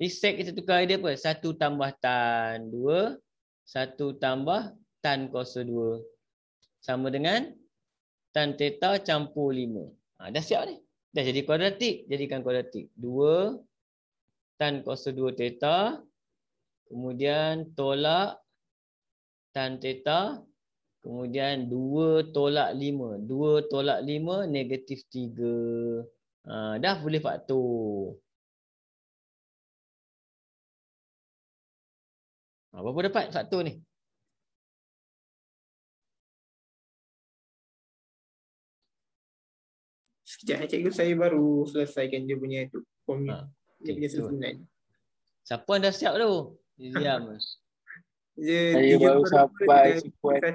Ini sek kita tukar dia apa? Satu tambah tan dua. Satu tambah tan kuasa dua. Sama dengan tan teta campur lima. Ha, dah siap ni. Dah jadi kuadratik. Jadikan kuadratik. Dua tan kuasa 2 theta, kemudian tolak tan theta, kemudian 2 tolak 5 2 tolak 5 negatif 3 ha, dah boleh faktor ha, berapa dapat faktor ni Sekejap, eh, cikgu saya baru selesaikan dia punya itu. Ha dia punya susunan. Siapa yang dah siap tu? Diam. Ya, dia baru sampai sekuat.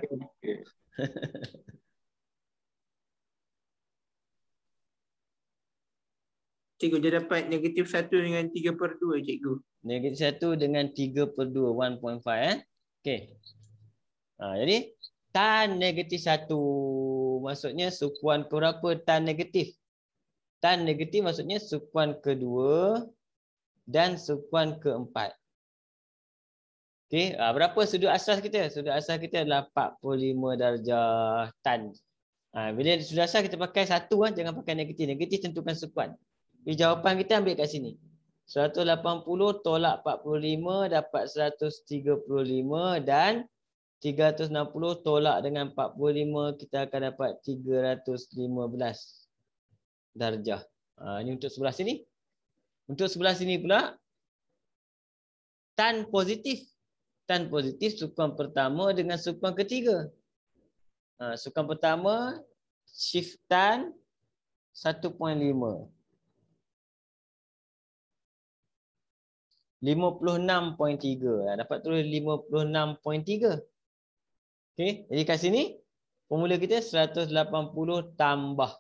Cikgu dia dapat negatif 1 dengan 3 per 2 cikgu. Negatif 1 dengan 3 per 2, 1.5 eh. Okay. Ha, jadi, tan negatif 1. Maksudnya sukuan keberapa tan negatif? Tan negatif maksudnya sukuan kedua dan sukuan keempat. Okay. Ah, berapa sudut asas kita? Sudut asas kita adalah 45 darjah tan. Ah, bila sudut asas kita pakai satu, ah, jangan pakai negatif. Negatif tentukan sukuan. Jadi jawapan kita ambil kat sini. 180 tolak 45 dapat 135 dan 360 tolak dengan 45 kita akan dapat 315 darjah. Ha, ini untuk sebelah sini. Untuk sebelah sini pula, tan positif. Tan positif sukuan pertama dengan sukuan ketiga. Ha, sukuan pertama, shift tan 1.5. 56.3. Ha, dapat terus 56.3. Okay. Jadi kat sini, Pemula kita 180 tambah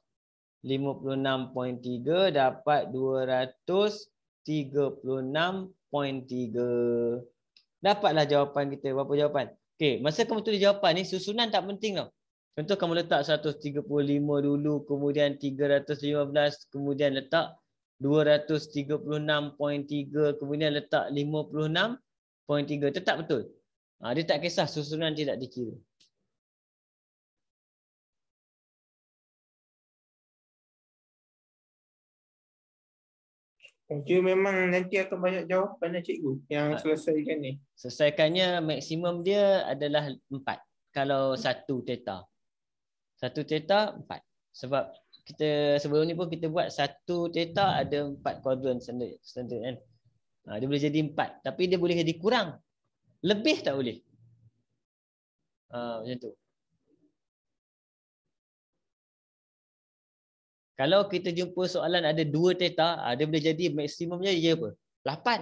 56.3 dapat 236.3. Dapatlah jawapan kita. Berapa jawapan? Okey, masa kamu tulis jawapan ni susunan tak penting tau. Contoh kamu letak 135 dulu, kemudian 315, kemudian letak 236.3, kemudian letak 56.3. Tetap betul. Ha, dia tak kisah susunan tidak dikira. Cikgu memang nanti akan banyak jawapan lah, cikgu yang ha. selesaikan ni. Selesaikannya maksimum dia adalah empat. Kalau satu teta. Satu teta empat. Sebab kita sebelum ni pun kita buat satu teta hmm. ada empat kuadran standard, standard kan. Ha, dia boleh jadi empat, tapi dia boleh jadi kurang. Lebih tak boleh. Ha, macam tu. Kalau kita jumpa soalan ada dua teta, ada ah, boleh jadi maksimumnya ia apa? Lapan.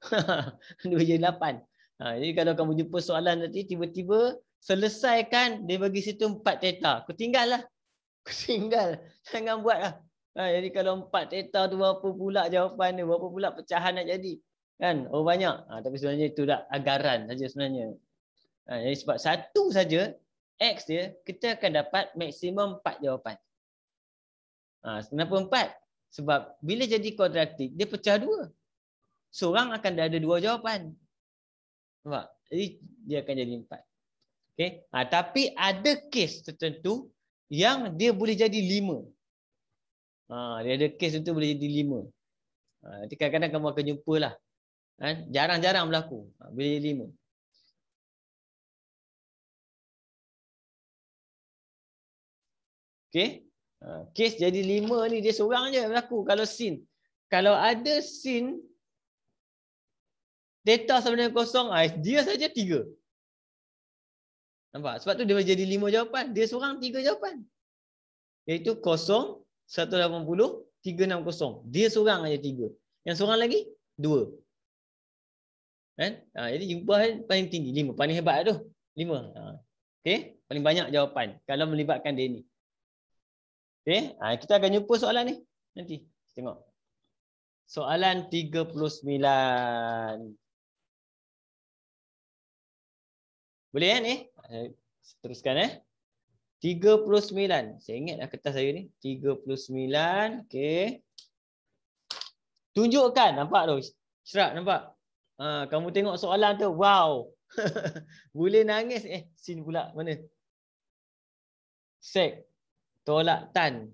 dua jadi lapan. Ah, jadi kalau kamu jumpa soalan nanti, tiba-tiba selesaikan, dia bagi situ empat teta. Aku tinggal lah. Aku tinggal. Jangan buat lah. Ah, jadi kalau empat teta tu berapa pula jawapan dia, berapa pula pecahan nak jadi. Kan? Oh banyak. Tapi sebenarnya itu dah agaran saja sebenarnya. Jadi sebab satu saja, X dia, kita akan dapat maksimum empat jawapan kenapa ha, empat? Sebab bila jadi kuadratik, dia pecah dua. Seorang akan ada dua jawapan. Nampak? Jadi dia akan jadi empat. Okay? Ha, tapi ada kes tertentu yang dia boleh jadi lima. Ha, dia ada kes tertentu boleh jadi lima. Ha, nanti kadang-kadang kamu akan jumpalah. Ha, jarang-jarang ha, berlaku. Ha, boleh jadi lima. Okay? Ha, kes jadi lima ni dia seorang je berlaku kalau sin. Kalau ada sin data sebenarnya kosong ah, dia saja tiga. Nampak? Sebab tu dia jadi lima jawapan. Dia seorang tiga jawapan. Iaitu kosong, 180, 360. Dia seorang aja tiga. Yang seorang lagi, dua. Kan? Ha, jadi jumpa paling tinggi. Lima. Paling hebat lah tu. Lima. Ha. Okay? Paling banyak jawapan. Kalau melibatkan dia ni. Okay. Ha, ah, kita akan jumpa soalan ni nanti. Tengok. Soalan 39. Boleh kan eh? Saya eh, teruskan eh. 39. Saya ingatlah kertas saya ni. 39. Okay. Tunjukkan. Nampak tu? Syrak nampak? Ha, kamu tengok soalan tu. Wow. Boleh nangis. Eh, sini pula. Mana? Sek tolak tan.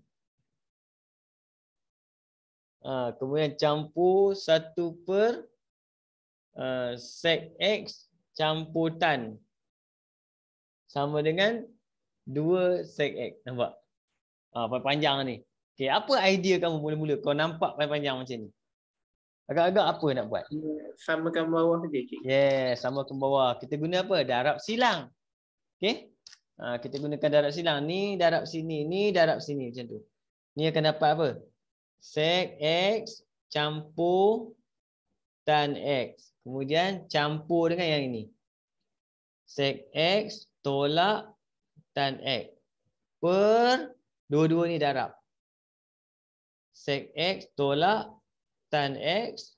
Ha, kemudian campur satu per uh, ha, sec x campur tan. Sama dengan dua sec x. Nampak? Ha, panjang, panjang ni. Okay, apa idea kamu mula-mula? Kau nampak panjang-panjang macam ni. Agak-agak apa nak buat? Sama ke bawah saja. Yes, Yeah, sama ke bawah. Kita guna apa? Darab silang. Okay. Ha, kita gunakan darab silang ni darab sini ni darab sini macam tu ni akan dapat apa sec x campur tan x kemudian campur dengan yang ini Sek x tolak tan x per dua-dua ni darab Sek x tolak tan x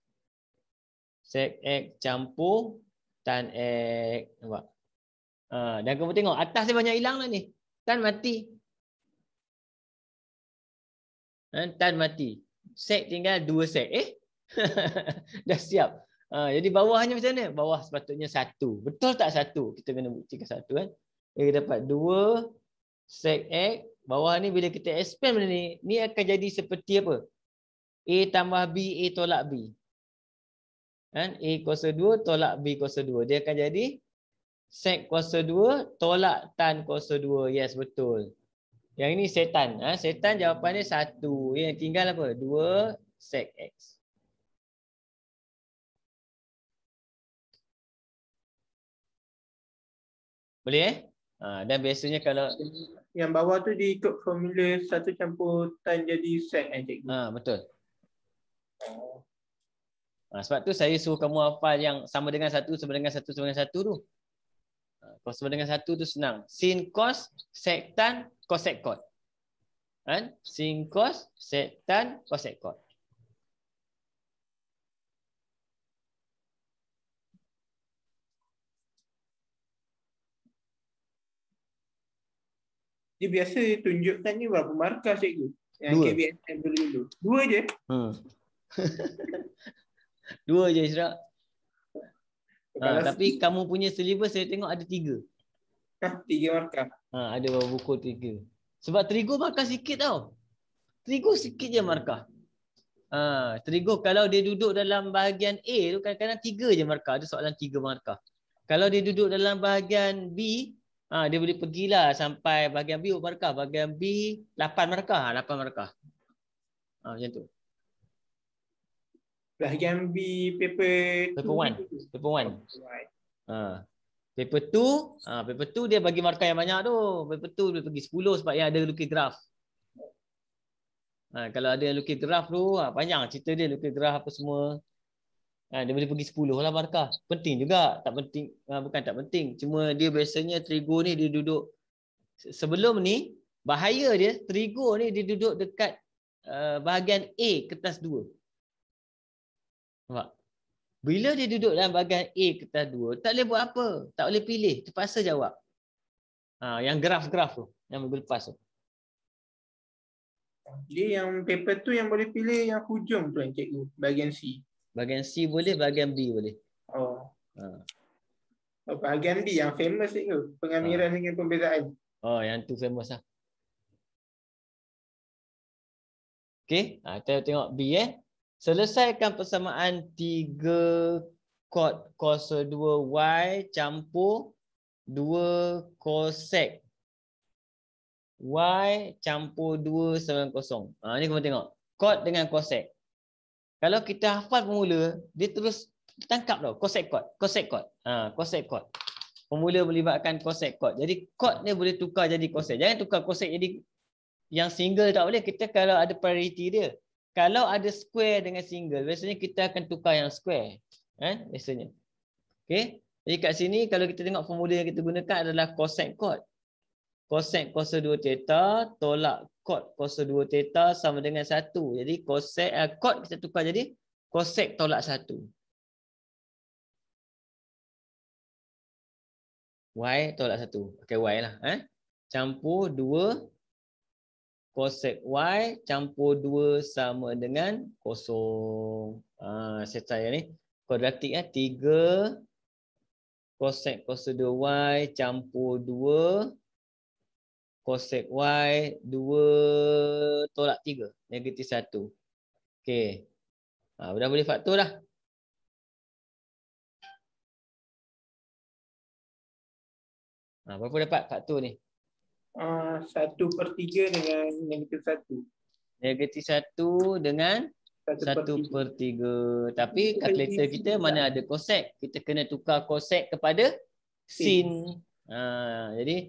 Sek x campur tan x nampak Ha, dan kamu tengok atas dia banyak hilang lah ni. Tan mati. Ha, tan mati. Set tinggal dua set. Eh? Dah siap. Ha, jadi bawahnya macam mana? Bawah sepatutnya satu. Betul tak satu? Kita kena buktikan satu kan. Jadi kita dapat dua set X. Bawah ni bila kita expand benda ni, ni akan jadi seperti apa? A tambah B, A tolak B. Kan? A kuasa 2 tolak B kuasa dua. Dia akan jadi sec kuasa 2 tolak tan kuasa 2. Yes, betul. Yang ini setan. Ha? Setan jawapannya 1. Yang tinggal apa? 2 sec x. Boleh eh? Ha, dan biasanya kalau... Yang bawah tu diikut formula 1 campur tan jadi sec x eh, Ha, betul. Ha, sebab tu saya suruh kamu hafal yang sama dengan 1, sama dengan 1, sama dengan 1 tu. Kalau sama dengan satu tu senang. Sin cos sectan cosec cot. Kan? Sin cos sectan cosec cot. Dia biasa tunjukkan ni berapa markah cikgu? Yang Dua. KBSM dulu-dulu. Dua je? Hmm. Dua je Israq. Ha, tapi sikit. kamu punya syllabus saya tengok ada tiga. Ha, tiga markah. Ha, ada bawah buku tiga. Sebab terigu markah sikit tau. Terigu sikit je markah. Ha, terigu kalau dia duduk dalam bahagian A tu kadang-kadang tiga je markah. Ada soalan tiga markah. Kalau dia duduk dalam bahagian B, ha, dia boleh pergilah sampai bahagian B markah. Bahagian B, lapan markah. Ha, lapan markah. Ha, macam tu bahagian B paper 2 paper 1 paper 1 right ha paper 2 ha paper 2 dia bagi markah yang banyak tu paper 2 dia pergi 10 sebab yang ada lukis graf ha kalau ada yang lukis graf tu ha, panjang cerita dia lukis graf apa semua ha dia boleh pergi 10 lah markah penting juga tak penting ha, bukan tak penting cuma dia biasanya trigo ni dia duduk sebelum ni bahaya dia trigo ni dia duduk dekat uh, bahagian A kertas 2 Nampak? Bila dia duduk dalam bahagian A kertas 2, tak boleh buat apa. Tak boleh pilih. Terpaksa jawab. Ha, yang graf-graf tu. Yang minggu lepas tu. Jadi yang paper tu yang boleh pilih yang hujung tu yang cikgu. Bahagian C. Bahagian C boleh, bahagian B boleh. Oh. Ha. Oh, bahagian B yang famous cikgu. Pengamiran ha. dengan pembezaan. Oh, yang tu famous lah. Okay. Ha, kita tengok B eh. Selesaikan persamaan 3 cot cos 2y campur 2 cosec y campur 2 sama kosong. Ha, ini kamu tengok. Cot dengan cosec. Kalau kita hafal pemula, dia terus tangkap tau. Cosec cot. Cosec cot. Ha, cosec cot. Formula melibatkan cosec cot. Jadi cot ni boleh tukar jadi cosec. Jangan tukar cosec jadi yang single tak boleh. Kita kalau ada priority dia. Kalau ada square dengan single, biasanya kita akan tukar yang square. Eh, biasanya. Okay. Jadi kat sini, kalau kita tengok formula yang kita gunakan adalah cosec kot, Cosec kosa 2 theta tolak kot kosa 2 theta sama dengan 1. Jadi cosec, uh, eh, cot kita tukar jadi cosec tolak 1. Y tolak 1. okay, Y lah. Eh. Campur 2 cosec y campur 2 sama dengan kosong. Ah ha, set saya ni kuadratik eh 3 cosec cosec 2y campur 2 cosec y 2 tolak 3 negatif 1. Okey. sudah ha, boleh faktor dah. Ah berapa dapat faktor ni? 1 ah, per 3 dengan negatif 1. Negatif 1 dengan 1 per 3. Tapi kalkulator kita mana ada cosec. Kita kena tukar cosec kepada sin. Ha, jadi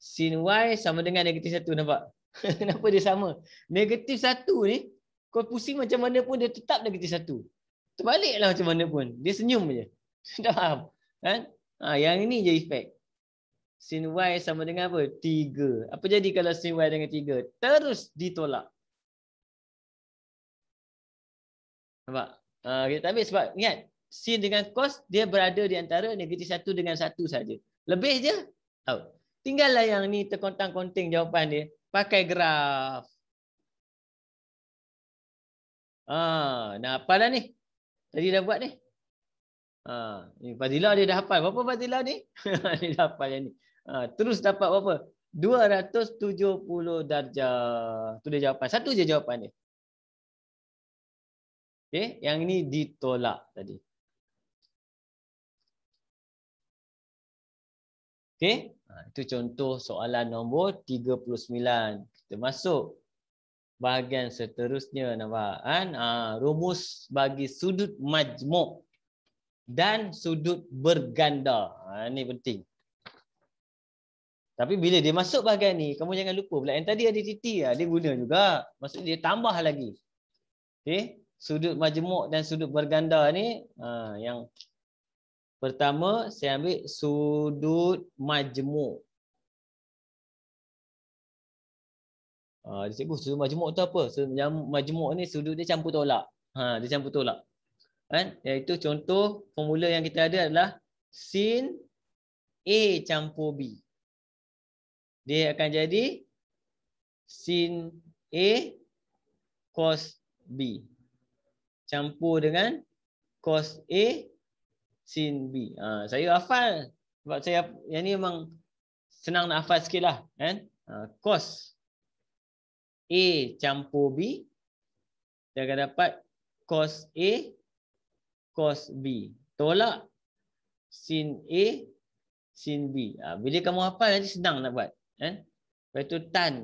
sin y sama dengan negatif 1 nampak? Kenapa dia sama? Negatif 1 ni kau pusing macam mana pun dia tetap negatif 1. Terbaliklah macam mana pun. Dia senyum je. Sudah faham? Ha? Ha, yang ini je efek sin y sama dengan apa? 3. Apa jadi kalau sin y dengan 3? Terus ditolak. Nampak? Ah, kita tapi sebab ingat, sin dengan cos dia berada di antara negatif 1 dengan 1 saja. Lebih je, out. Tinggallah yang ni terkontang-konting jawapan dia. Pakai graf. Ah, dah hafal dah ni. Tadi dah buat ni. Ah, ni Fadila dia dah hafal. Berapa Fadila ni? dia dah hafal yang ni. Ha, terus dapat berapa? 270 darjah. Itu dia jawapan. Satu je jawapan dia. Okay. Yang ini ditolak tadi. Okay. Ha, itu contoh soalan nombor 39. Kita masuk bahagian seterusnya. Nampak? Kan? Ha, rumus bagi sudut majmuk dan sudut berganda. Ha, ini penting. Tapi bila dia masuk bahagian ni, kamu jangan lupa pula yang tadi ada titik ah, dia guna juga. Maksudnya dia tambah lagi. Okey, sudut majmuk dan sudut berganda ni ah, yang pertama saya ambil sudut majmuk. Ah, dia cikgu sudut majmuk tu apa? Sudut majmuk ni sudut dia campur tolak. Ha, dia campur tolak. Kan? Iaitu contoh formula yang kita ada adalah sin A campur B dia akan jadi sin A cos B campur dengan cos A sin B. Ha, saya hafal sebab saya yang ni memang senang nak hafal sikitlah kan. Ha, cos A campur B dia akan dapat cos A cos B. Tolak sin A sin B. Ha, bila kamu hafal nanti senang nak buat. Eh? Lepas tu tan.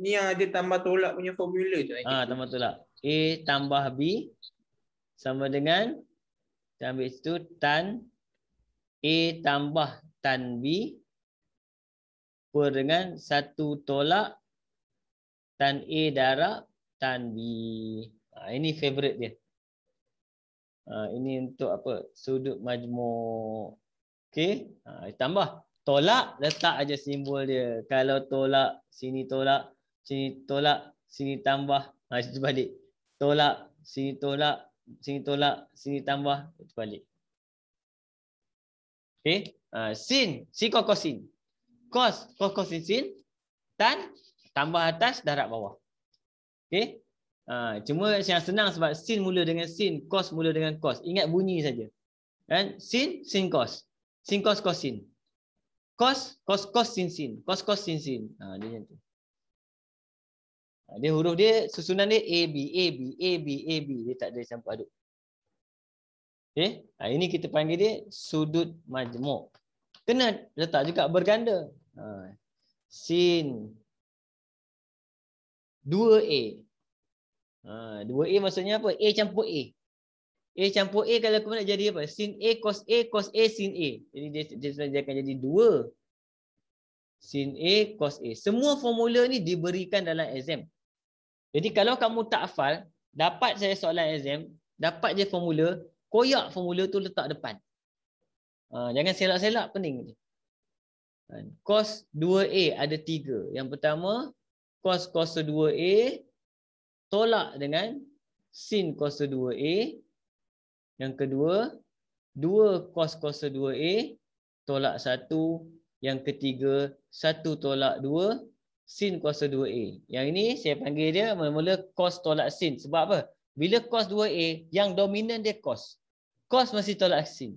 Ni yang ada tambah tolak punya formula tu. Ah, ha, tambah tolak. A tambah B sama dengan kita ambil situ tan A tambah tan B per dengan satu tolak tan A darab tan B. Ha, ini favorite dia. Ha, ini untuk apa? Sudut majmuk. Okey. Ha, tambah tolak letak aja simbol dia kalau tolak sini tolak sini tolak sini tambah macam ha, tu balik tolak sini tolak sini tolak sini tambah itu balik okey uh, sin si kos kos kokosin sin tan tambah atas darab bawah okey Ha, cuma yang senang sebab sin mula dengan sin, kos mula dengan kos Ingat bunyi saja. Kan? Sin, sin kos Sin kos cosin cos cos cos sin sin cos cos sin sin ha, dia macam tu ha, dia huruf dia susunan dia a b a b a b a b dia tak ada campur aduk okey ha, ini kita panggil dia sudut majmuk kena letak juga berganda ha, sin 2a ha, 2a maksudnya apa a campur a A campur A kalau aku nak jadi apa? Sin A cos A cos A sin A. Jadi dia, dia, dia akan jadi 2. Sin A cos A. Semua formula ni diberikan dalam exam. Jadi kalau kamu tak hafal, dapat saya soalan exam, dapat je formula, koyak formula tu letak depan. Ha, jangan selak-selak, pening. Ha, cos 2A ada 3. Yang pertama, cos cos 2A tolak dengan sin cos 2A. Yang kedua, 2 cos kuasa 2A tolak 1. Yang ketiga, 1 tolak 2 sin kuasa 2A. Yang ini saya panggil dia mula-mula cos tolak sin. Sebab apa? Bila cos 2A, yang dominan dia cos. Cos masih tolak sin.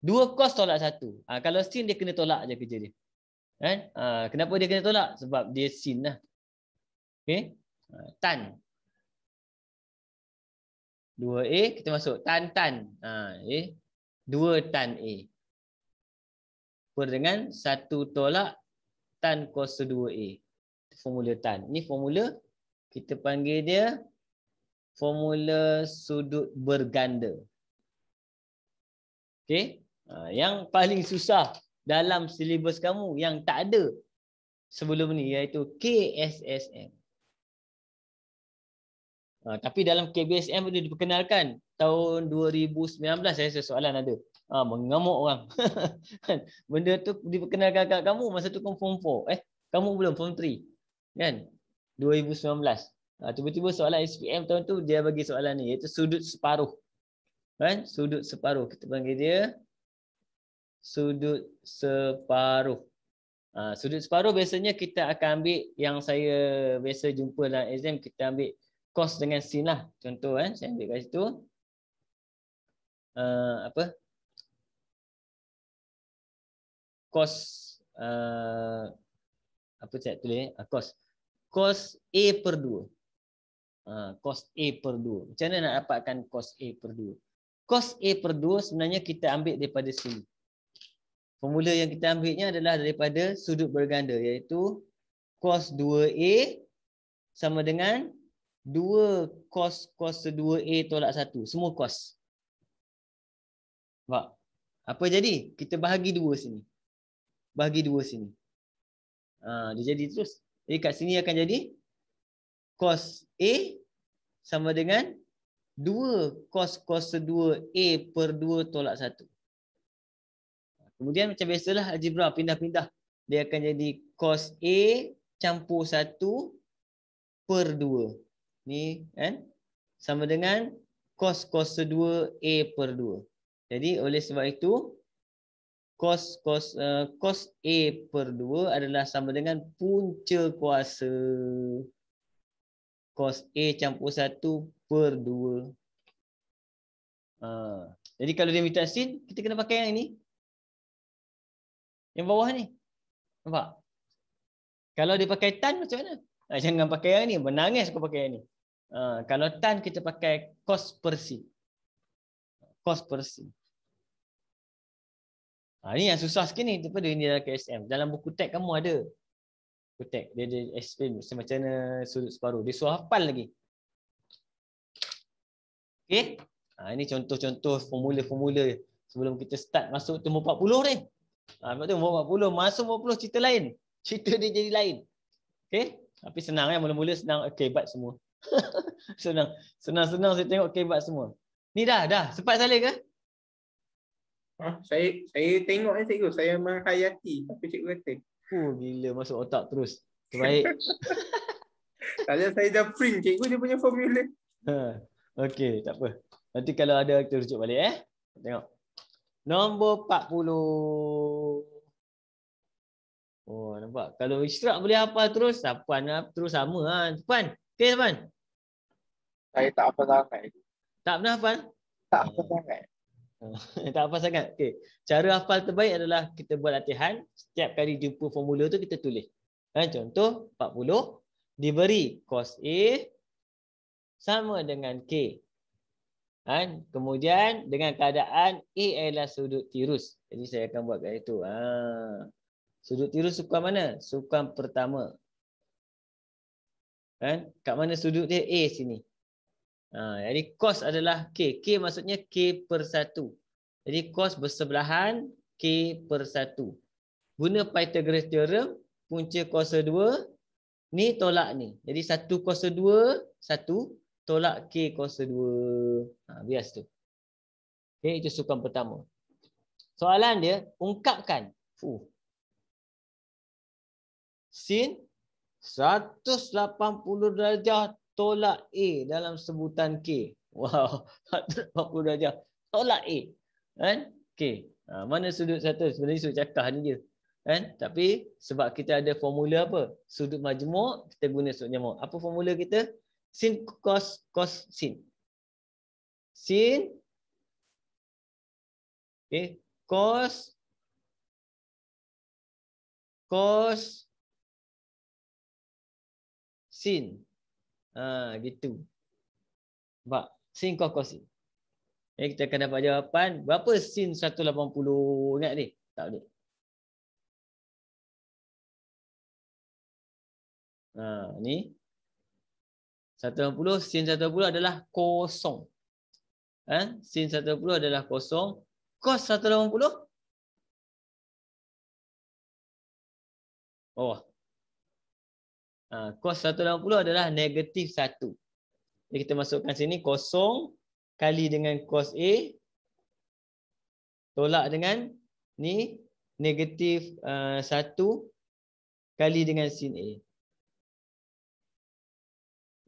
2 cos tolak 1. Ha, kalau sin dia kena tolak je kerja dia. Kan? Ha? kenapa dia kena tolak? Sebab dia sin lah. Okay? Ha, tan. 2A kita masuk tan tan ha ya 2 tan A per dengan 1 tolak tan kos 2A formula tan ni formula kita panggil dia formula sudut berganda okey ha yang paling susah dalam silibus kamu yang tak ada sebelum ni iaitu KSSM Uh, tapi dalam KBSM dia diperkenalkan tahun 2019 saya soalan ada. Ah mengamuk orang. Kan? Benda tu diperkenalkan kat kamu masa tu kau form 4. Eh, kamu belum form 3. Kan? 2019. Ah tiba-tiba soalan SPM tahun tu dia bagi soalan ni iaitu sudut separuh. Kan? Sudut separuh kita panggil dia sudut separuh. Ah sudut separuh biasanya kita akan ambil yang saya biasa jumpa dalam exam kita ambil cos dengan sin lah. Contoh kan, saya ambil kat situ. Uh, apa? Cos uh, eh, apa saya tulis? Uh, ah, cos. Cos A per 2. Uh, cos A per 2. Macam mana nak dapatkan cos A per 2? Cos A per 2 sebenarnya kita ambil daripada sini. Formula yang kita ambilnya adalah daripada sudut berganda iaitu cos 2A sama dengan 2 cos cos 2a tolak 1 semua cos. Nampak? Apa jadi? Kita bahagi 2 sini. Bahagi 2 sini. Ha, dia jadi terus. Jadi kat sini akan jadi cos a sama dengan 2 cos cos 2a per 2 tolak 1. Kemudian macam biasalah algebra pindah-pindah. Dia akan jadi cos a campur 1 per 2 ni kan sama dengan cos cos 2 a per 2 jadi oleh sebab itu cos cos uh, cos a per 2 adalah sama dengan punca kuasa cos a campur 1 per 2 uh, ha. jadi kalau dia minta sin kita kena pakai yang ini yang bawah ni nampak kalau dia pakai tan macam mana ah, jangan pakai yang ni menangis aku pakai yang ni Ah, kalau tan kita pakai cos per sin. Cos per sin. Ah, ha, ini yang susah sikit ni daripada ni dalam KSM. Dalam buku teks kamu ada. Buku teks. Dia, dia explain macam mana sudut separuh. Dia suruh hafal lagi. Okay. Ha, ah, ini contoh-contoh formula-formula sebelum kita start masuk tu 40 ni. Ha, sebab tu 40. Masuk 40 cerita lain. Cerita dia jadi lain. Okay. Tapi senang kan. Mula-mula senang. Okay. But semua. senang. Senang-senang saya tengok kebat semua. Ni dah, dah. sepat salin ke? Ha, saya saya tengok ni cikgu. Saya menghayati apa cikgu kata. Oh, gila masuk otak terus. Terbaik. Kalau saya dah print cikgu dia punya formula. Ha. Okey, tak apa. Nanti kalau ada kita rujuk balik eh. Tengok. Nombor 40. Oh, nampak. Kalau Ishraq boleh hafal terus, nak terus sama kan. Ah. Sapan. Okey, Sapan. Saya tak apa sangat. Tak pernah hafal? Tak apa sangat. tak apa sangat. Okey. Cara hafal terbaik adalah kita buat latihan, setiap kali jumpa formula tu kita tulis. Ha, contoh 40 diberi cos A sama dengan K. Ha, kemudian dengan keadaan A adalah sudut tirus. Jadi saya akan buat kat itu. Ha. Sudut tirus sukan mana? Sukan pertama. Ha, kat mana sudut dia A sini? Ha, jadi kos adalah K. K maksudnya K per satu. Jadi kos bersebelahan K per 1. Guna Pythagoras Theorem, punca kos dua ni tolak ni. Jadi satu kos dua satu tolak K kos dua. Ha, bias tu. Okay, itu sukan pertama. Soalan dia, ungkapkan. Fuh. Sin 180 darjah tolak A dalam sebutan K. Wow, 40 darjah. Tolak A. Kan? Okay. Ha, mana sudut satu? Sebenarnya sudut cakah ni je. Kan? Tapi sebab kita ada formula apa? Sudut majmuk, kita guna sudut majmuk. Apa formula kita? Sin cos cos sin. Sin. Okay. Cos. Cos. Sin. Ah, ha, gitu. Nampak? Sin kos kos. Eh, kita akan dapat jawapan. Berapa sin 180? Ingat ni? Tak boleh. Ha, ni. 180, sin 180 adalah kosong. Ha? Sin 180 adalah kosong. Kos 180? Oh, Ha, kos 180 adalah negatif 1. Jadi kita masukkan sini kosong kali dengan kos A. Tolak dengan ni negatif ha, uh, 1 kali dengan sin A.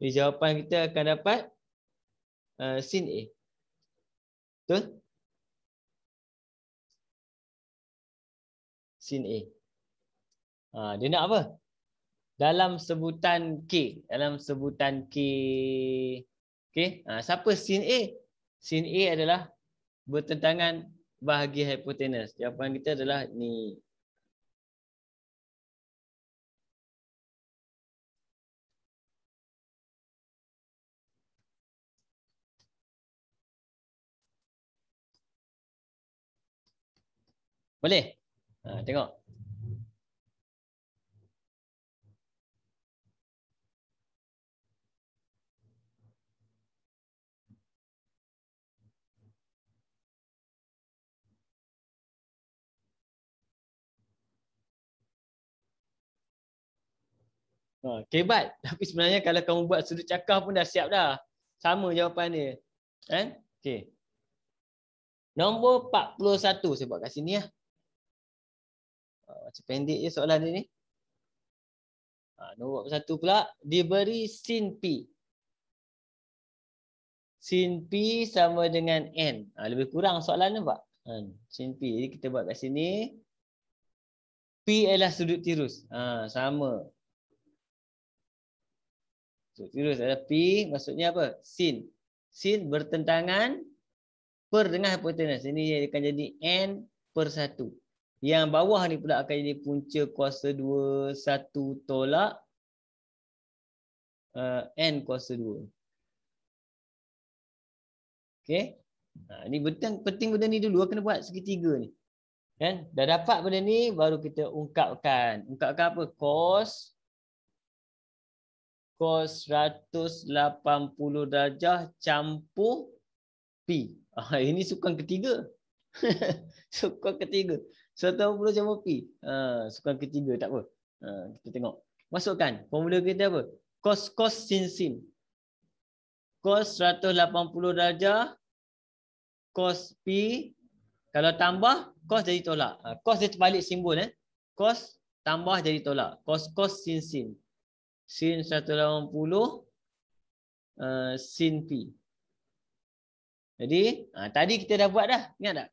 Jadi jawapan kita akan dapat ha, sin A. Betul? Sin A. Ha, dia nak apa? dalam sebutan K dalam sebutan K okey ha, siapa sin A sin A adalah bertentangan bahagi hipotenus jawapan kita adalah ni Boleh? Ha, tengok. Ha, kebat. Tapi sebenarnya kalau kamu buat sudut cakap pun dah siap dah. Sama jawapan dia. Kan? Okey. Nombor 41 saya buat kat sini lah. Macam pendek je soalan dia ni. Ha, nombor 41 pula. Diberi sin P. Sin P sama dengan N. Lebih kurang soalan ni pak. Sin P. Jadi kita buat kat sini. P ialah sudut tirus. Sama. Sama. Terus ada P maksudnya apa? Sin. Sin bertentangan per dengan hypotenuse. Ini akan jadi N per 1. Yang bawah ni pula akan jadi punca kuasa 2, 1 tolak uh, N kuasa 2. Okay. Ha, ini penting, penting benda ni dulu. Kena buat segitiga ni. Kan? Dah dapat benda ni baru kita ungkapkan. Ungkapkan apa? Cos cos 180 darjah campur P. Ah, ini sukan ketiga. sukan ketiga. 180 campur P. Ha, ah, sukan ketiga tak apa. Ha, kita tengok. Masukkan. Formula kita apa? Cos cos sin sin. Cos 180 darjah cos P. Kalau tambah, cos jadi tolak. Ha, ah, cos dia terbalik simbol. Eh. Cos tambah jadi tolak. Cos cos sin sin sin 180 eh, sin pi. Jadi ah, tadi kita dah buat dah. Ingat tak?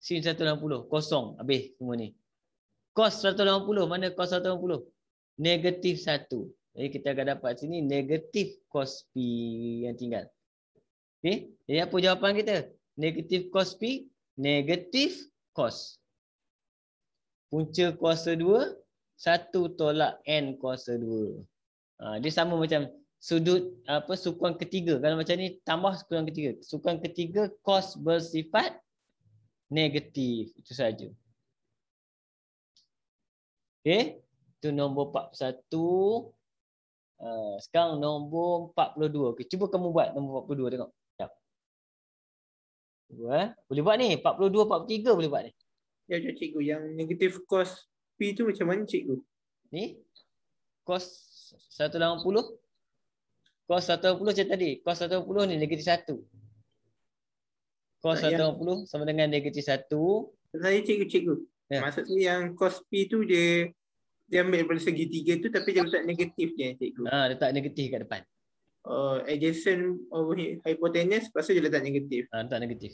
Sin 180 kosong habis semua ni. Cos 180 mana cos 180? Negatif 1. Jadi kita akan dapat sini negatif cos pi yang tinggal. Okay. Jadi apa jawapan kita? Negatif cos pi, negatif cos. Punca kuasa 2, satu tolak n kuasa dua. Ha, dia sama macam sudut apa sukuan ketiga. Kalau macam ni tambah sukuan ketiga. Sukuan ketiga kos bersifat negatif. Itu saja. Okay, itu nombor 41. Uh, ha, sekarang nombor 42. Okey, cuba kamu buat nombor 42 tengok. Jap. Cuba, eh. Boleh buat ni, 42 43 boleh buat ni. Ya, cikgu, yang negatif kos. P tu macam mancik tu. Ni? Cos 180. Cos 180 macam tadi. Cos 180 ni negatif 1. Cos 180 yang... sama dengan negatif 1. Saya cikgu-cikgu. Ya. Maksudnya yang cos P tu dia dia ambil daripada segi 3 tu tapi dia letak negatif je cikgu. Ha, letak negatif kat depan. Oh, adjacent over hypotenuse pasal dia letak negatif. Ha, letak negatif.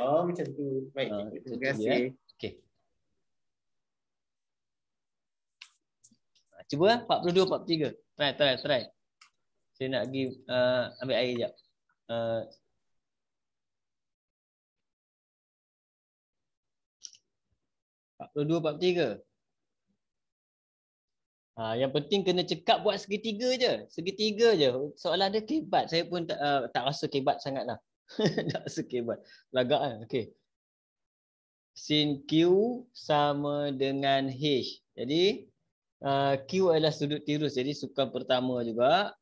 Oh macam tu. Baik. Ha, cikgu. Terima kasih. Ya. Eh. Okay. Cuba 42 43. Try try try. Saya nak pergi uh, ambil air jap. Uh, dua empat tiga. Ha, yang penting kena cekap buat segitiga je. Segitiga je. Soalan dia kebat. Saya pun tak, uh, tak rasa kebat sangat lah. tak rasa kebat. Lagak kan? Lah. Okay. Sin Q sama dengan H. Jadi Ah, Q adalah sudut tirus. Jadi sukan pertama juga.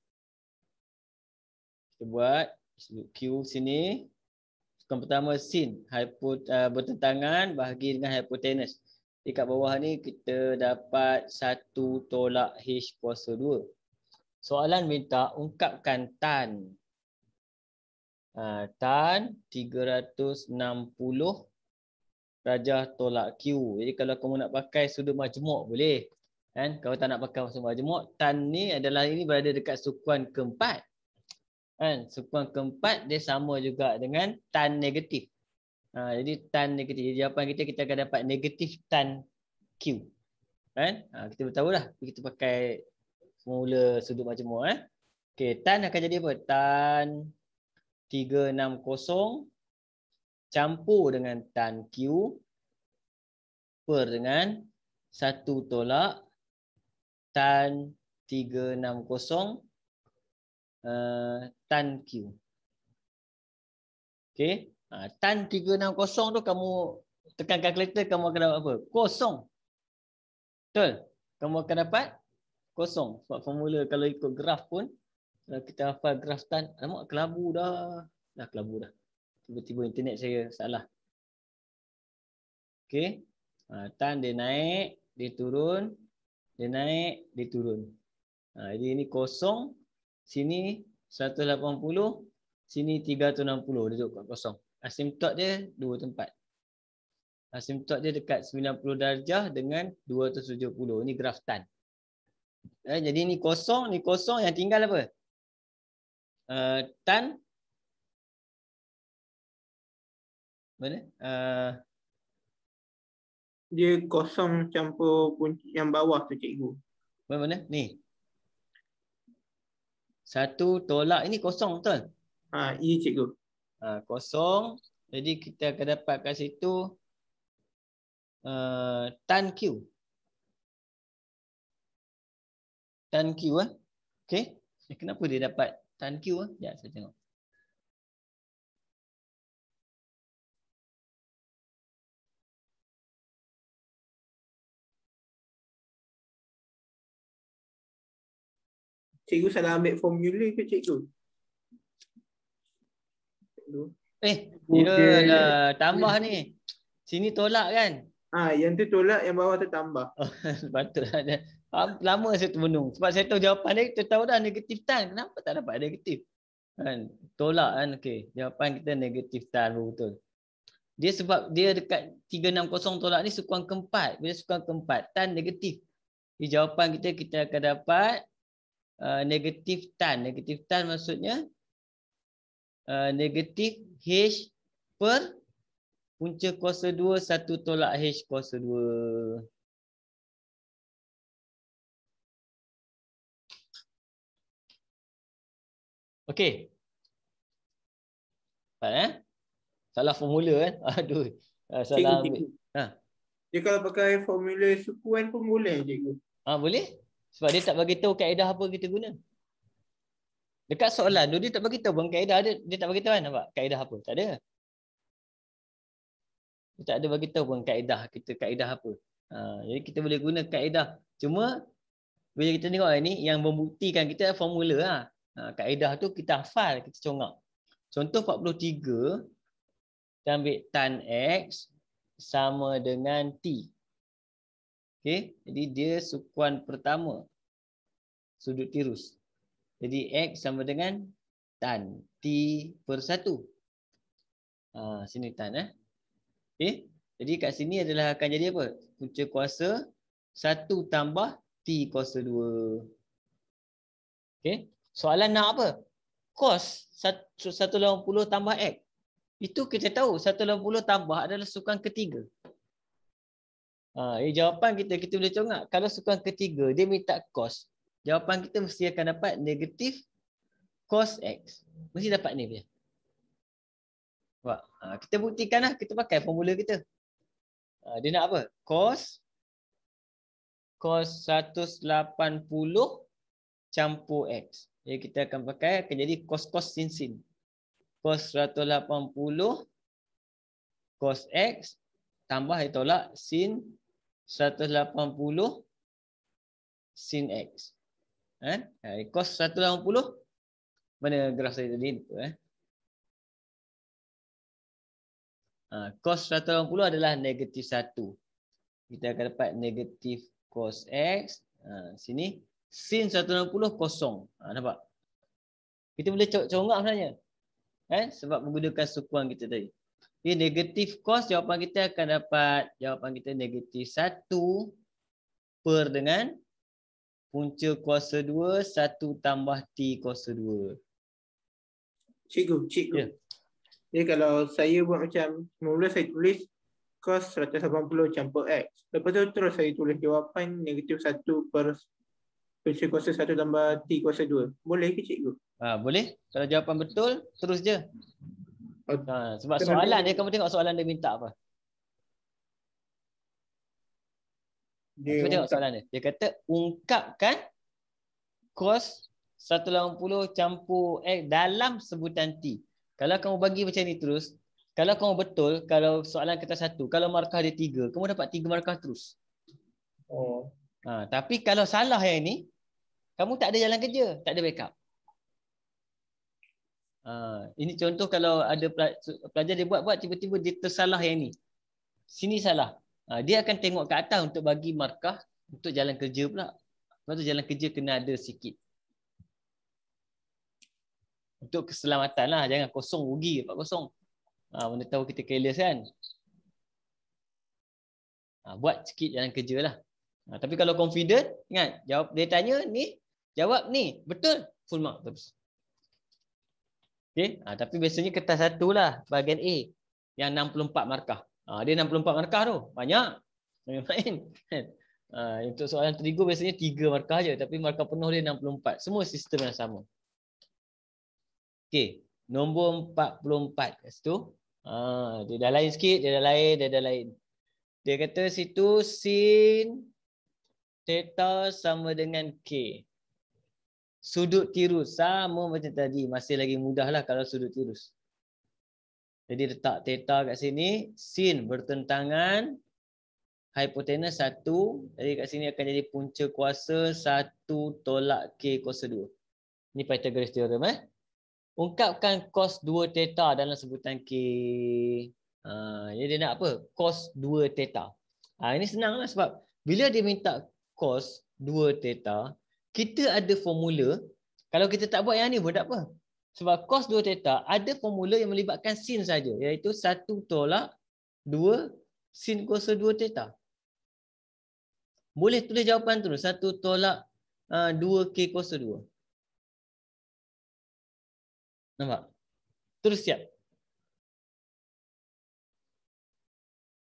Kita buat sudut Q sini. Sukan pertama sin. Hypot, uh, ah, bertentangan bahagi dengan hypotenuse. Di kat bawah ni kita dapat satu tolak H kuasa 2. Soalan minta ungkapkan tan. Uh, tan 360 darjah tolak Q. Jadi kalau kamu nak pakai sudut majmuk boleh. Kan? Kalau tak nak pakai masa majmuk, tan ni adalah ini berada dekat sukuan keempat. Kan? Sukuan keempat dia sama juga dengan tan negatif. Ha, jadi tan negatif. Jadi apa kita, kita akan dapat negatif tan Q. Kan? Ha, kita tahu dah. Kita pakai mula sudut majmuk. Eh? Okay, tan akan jadi apa? Tan 360 campur dengan tan Q per dengan satu tolak tan 360 uh, eh, tan Q. Okay. Ha, tan 360 tu kamu tekan kalkulator kamu akan dapat apa? Kosong. Betul? Kamu akan dapat kosong. Sebab formula kalau ikut graf pun. Kalau kita hafal graf tan. Alamak kelabu dah. Dah kelabu dah. Tiba-tiba internet saya salah. okey Ha, tan dia naik. Dia turun dia naik, dia turun. Ha, jadi ini kosong, sini 180, sini 360, dia duduk kat kosong. Asimptot dia dua tempat. Asimptot dia dekat 90 darjah dengan 270. Ini graf tan. Eh, jadi ini kosong, ni kosong yang tinggal apa? Uh, tan. Mana? Uh, dia kosong campur yang bawah tu cikgu. Mana mana? Ni. Satu tolak ini kosong betul? Ha, ya cikgu. Ha, kosong. Jadi kita akan dapat kat situ uh, tan Q. Tan Q eh. Okey. Eh, kenapa dia dapat tan Q eh? Ya, saya tengok. Cikgu salah ambil formula ke cikgu? Eh, kira okay. lah, tambah ni. Sini tolak kan? Ah, yang tu tolak, yang bawah tu tambah. Betul Patutlah. Lama saya termenung. Sebab saya tahu jawapan dia, kita tahu dah negatif tan. Kenapa tak dapat negatif? Kan? Tolak kan? Okay. Jawapan kita negatif tan betul. Dia sebab dia dekat 360 tolak ni sukuan keempat. Bila sukuan keempat, tan negatif. Di jawapan kita, kita akan dapat Uh, negatif tan. Negatif tan maksudnya uh, negatif H per punca kuasa 2 satu tolak H kuasa 2. Okey. Faham eh? Salah formula kan? Eh? Aduh. Uh, salah. Ha. Dia kalau pakai formula sukuan pun boleh cikgu. Ah boleh? Sebab dia tak bagi tahu kaedah apa kita guna. Dekat soalan tu dia tak bagi tahu pun kaedah ada, dia tak bagi tahu kan nampak kaedah apa? Tak ada. Dia tak ada bagi tahu pun kaedah kita kaedah apa. Ha, jadi kita boleh guna kaedah. Cuma bila kita tengok ni yang membuktikan kita formula ah. Ha, kaedah tu kita hafal, kita congak. Contoh 43 kita ambil tan x sama dengan t. Okey, jadi dia sukuan pertama sudut tirus. Jadi x sama dengan tan t per 1. Ah uh, sini tan eh. Okey. Jadi kat sini adalah akan jadi apa? Punca kuasa 1 tambah t kuasa 2. Okey. Soalan nak apa? Cos 180 tambah x. Itu kita tahu 180 tambah adalah sukuan ketiga. Ha, eh, jawapan kita, kita boleh congak. Kalau sukan ketiga, dia minta cos. Jawapan kita mesti akan dapat negatif cos X. Mesti dapat ni punya. Ha, kita lah Kita pakai formula kita. Ha, dia nak apa? Cos. Cos 180 campur X. Jadi kita akan pakai. Akan jadi cos-cos sin-sin. Cos 180 cos X tambah dia tolak sin 180 sin x. Eh? Cos 180. Mana graf saya tadi? Eh? Cos ha, 180 adalah negatif 1. Kita akan dapat negatif cos x. Ha, sini. Sin 180 kosong. Ha, nampak? Kita boleh congak sebenarnya. Eh? Sebab menggunakan sukuan kita tadi. Okay, negatif cos jawapan kita akan dapat jawapan kita negatif 1 per dengan punca kuasa 2 1 tambah T kuasa 2. Cikgu, cikgu. Yeah. Jadi kalau saya buat macam mula saya tulis cos 180 campur X. Lepas tu terus saya tulis jawapan negatif 1 per punca kuasa 1 tambah T kuasa 2. Boleh ke cikgu? Ah, boleh. Kalau jawapan betul terus je. Ha, sebab kenapa? soalan dia kamu tengok soalan dia minta apa dia kamu tengok soalan dia dia kata ungkapkan kos 180 campur x eh, dalam sebutan t kalau kamu bagi macam ni terus kalau kamu betul kalau soalan kertas satu kalau markah dia tiga kamu dapat tiga markah terus oh ha, tapi kalau salah yang ini, kamu tak ada jalan kerja tak ada backup Uh, ini contoh kalau ada pelajar dia buat-buat, tiba-tiba dia tersalah yang ni Sini salah. Uh, dia akan tengok ke atas untuk bagi markah untuk jalan kerja pula. Sebab tu jalan kerja kena ada sikit. Untuk keselamatan lah. Jangan kosong, rugi. Dapat kosong. Uh, benda tahu kita careless kan. Uh, buat sikit jalan kerja lah. Uh, tapi kalau confident, ingat. Jawab, dia tanya ni, jawab ni. Betul. Full mark. Terus. Okey, ha, tapi biasanya kertas satu lah bahagian A yang 64 markah. Ha, dia 64 markah tu. Banyak. Main-main. Ha, untuk soalan terigu biasanya 3 markah aja, tapi markah penuh dia 64. Semua sistem yang sama. Okey, nombor 44 kat situ. Ha, dia dah lain sikit, dia dah lain, dia dah lain. Dia kata situ sin theta sama dengan K sudut tirus sama macam tadi masih lagi mudahlah kalau sudut tirus jadi letak theta kat sini sin bertentangan hipotenus 1 jadi kat sini akan jadi punca kuasa 1 tolak k kuasa 2 ini pythagoras theorem eh ungkapkan cos 2 theta dalam sebutan k ha jadi dia nak apa cos 2 theta? ha, ini senanglah sebab bila dia minta cos 2 teta kita ada formula kalau kita tak buat yang ni pun tak apa sebab cos 2 theta ada formula yang melibatkan sin saja iaitu 1 tolak 2 sin kuasa 2 theta boleh tulis jawapan terus 1 tolak uh, ah, 2k kuasa 2 nampak terus siap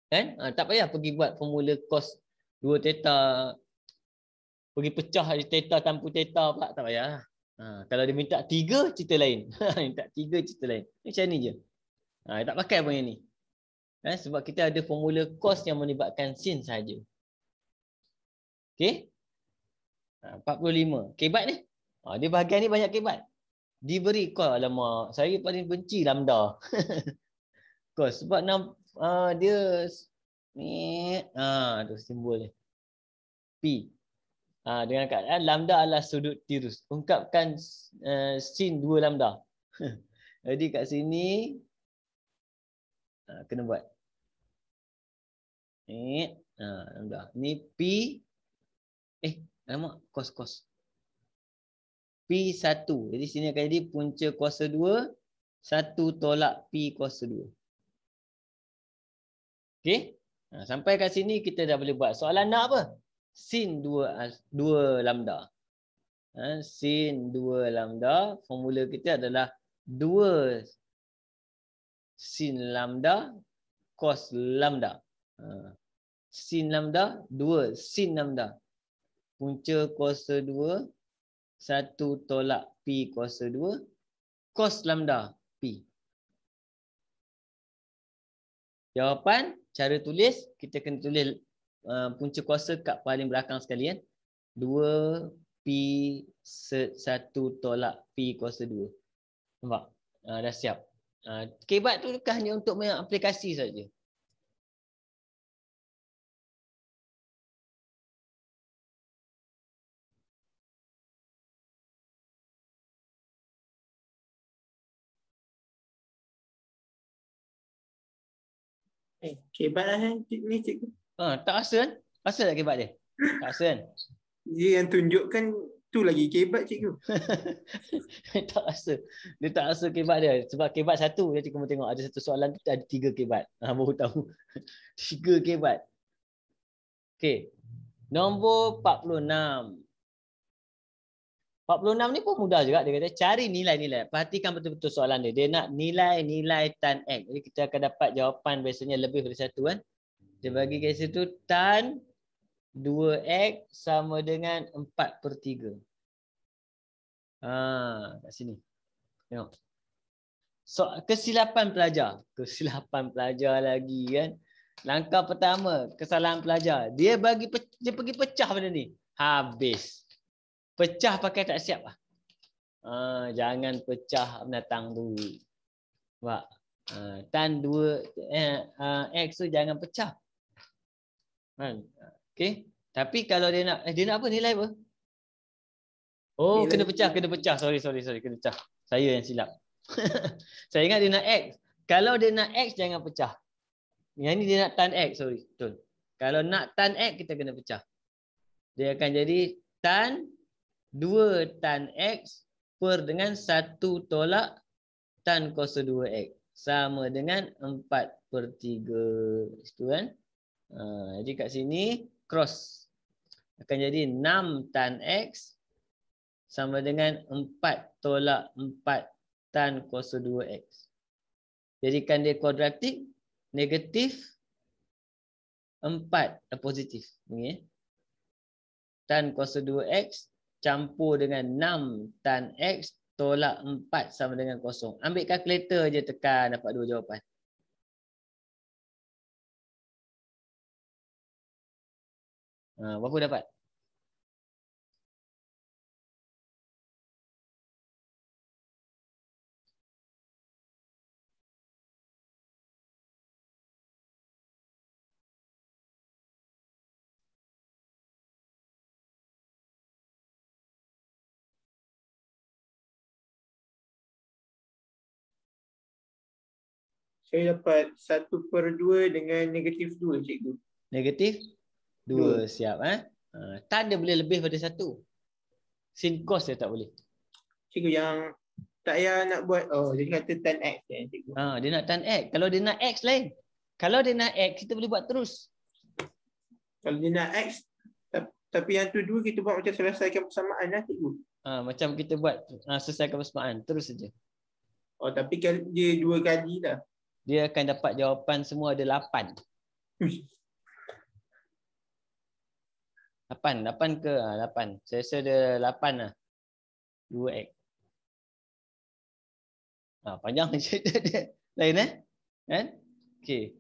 kan ha, tak payah pergi buat formula cos 2 theta pergi pecah teta tanpa teta pula tak payah. Lah. Ha, kalau dia minta tiga, cerita lain. Ha, minta tiga, cerita lain. Eh, macam ni je. Ha, dia tak pakai pun yang ni. Ha, sebab kita ada formula cos yang melibatkan sin sahaja. Okay. Ha, 45. Kebat ni. Ha, dia bahagian ni banyak kebat. Diberi cos. Alamak, saya paling benci lambda. cos. Sebab nam, uh, dia... Ni, ah, tu simbol ni. P. Ha, dengan keadaan lambda adalah sudut tirus. Ungkapkan uh, sin dua lambda. Jadi kat sini ha, kena buat. Eh, ha, lambda. Ni P. Eh, nama Cos, cos. P 1. Jadi sini akan jadi punca kuasa 2. 1 tolak P kuasa 2. okey ha, sampai kat sini kita dah boleh buat. Soalan nak apa? sin 2 dua lambda. Ha, sin 2 lambda, formula kita adalah 2 sin lambda cos lambda. Ha, sin lambda, 2 sin lambda. Punca kuasa 2, 1 tolak P kuasa 2, cos lambda P. Jawapan, cara tulis, kita kena tulis Uh, punca kuasa kat paling belakang sekali kan. 2 P 1 tolak P kuasa 2. Nampak? Uh, dah siap. Uh, ah, kebat tu hanya untuk main aplikasi saja. Eh, okay, bye. Lah, eh, ni cikgu. Ha, tak rasa kan? Rasa tak kebat dia? Tak rasa kan? Dia yang tunjukkan tu lagi kebat cikgu. tak rasa. Dia tak rasa kebat dia. Sebab kebat satu. Dia cikgu mau tengok. Ada satu soalan tu ada tiga kebat. Ha, baru tahu. tiga kebat. Okay. Nombor 46. 46 ni pun mudah juga. Dia kata cari nilai-nilai. Perhatikan betul-betul soalan dia. Dia nak nilai-nilai tan X. Jadi kita akan dapat jawapan biasanya lebih dari satu kan. Kita bagi kat situ tan 2x sama dengan 4 per 3. Ha, kat sini. Tengok. So, kesilapan pelajar. Kesilapan pelajar lagi kan. Langkah pertama, kesalahan pelajar. Dia bagi dia pergi pecah benda ni. Habis. Pecah pakai tak siap. Ah, jangan pecah menatang dulu. Ha, tan 2, eh, uh, X tu jangan pecah. Kan? Okay. Tapi kalau dia nak, eh, dia nak apa? Nilai apa? Oh, nilai kena pecah, kena pecah. Sorry, sorry, sorry. Kena pecah. Saya yang silap. Saya ingat dia nak X. Kalau dia nak X, jangan pecah. Yang ni dia nak tan X. Sorry, betul. Kalau nak tan X, kita kena pecah. Dia akan jadi tan 2 tan X per dengan 1 tolak tan kosa 2X. Sama dengan 4 per 3. Itu kan? Ha, jadi kat sini cross akan jadi 6 tan x sama dengan 4 tolak 4 tan cos 2x. Jadikan dia kuadratik negatif 4 eh, positif. Okay. Tan cos 2x campur dengan 6 tan x tolak 4 sama dengan kosong. Ambil kalkulator je tekan dapat dua jawapan. Uh, berapa dapat? Saya dapat 1 per 2 dengan negatif 2, cikgu. Negatif Dua, dua. siap eh. Ha, tak ada boleh lebih pada satu. Sin cos dia tak boleh. Cikgu yang tak payah nak buat. Oh, dia kata tan x kan cikgu. Ha, dia nak tan x. Kalau dia nak x lain. Kalau dia nak x, kita boleh buat terus. Kalau dia nak x, tapi yang tu dua kita buat macam selesaikan persamaan lah cikgu. Ha, macam kita buat ha, selesaikan persamaan. Terus saja. Oh, tapi kan dia dua kali lah. Dia akan dapat jawapan semua ada lapan. Lapan, lapan ke? Ah, lapan. Saya rasa dia 8 lah. dua x Ha, panjang cerita dia. Lain eh? Kan? Okay.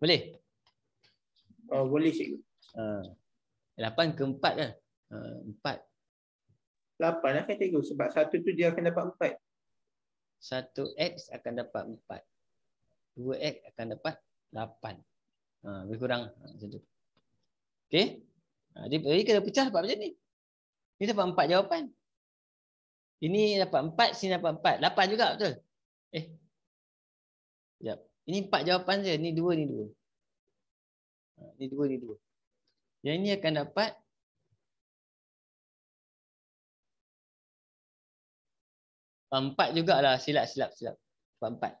Boleh? Oh, boleh cikgu. Ha. 8 ke empat lah. Empat. Lapan lah kan cikgu. Sebab satu tu dia akan dapat empat. Satu x akan dapat empat, dua x akan dapat lapan, Ha, lebih kurang ha, macam tu. Okey. Ha, dia, dia kena pecah apa macam ni. Ini dapat empat jawapan. Ini dapat empat, sini dapat 4. 8 juga betul? Eh. Sekejap. Ini empat jawapan saja, Ini dua ini dua, Ini ha, dua ini dua. Yang ini akan dapat Empat jugalah silap silap silap. Empat.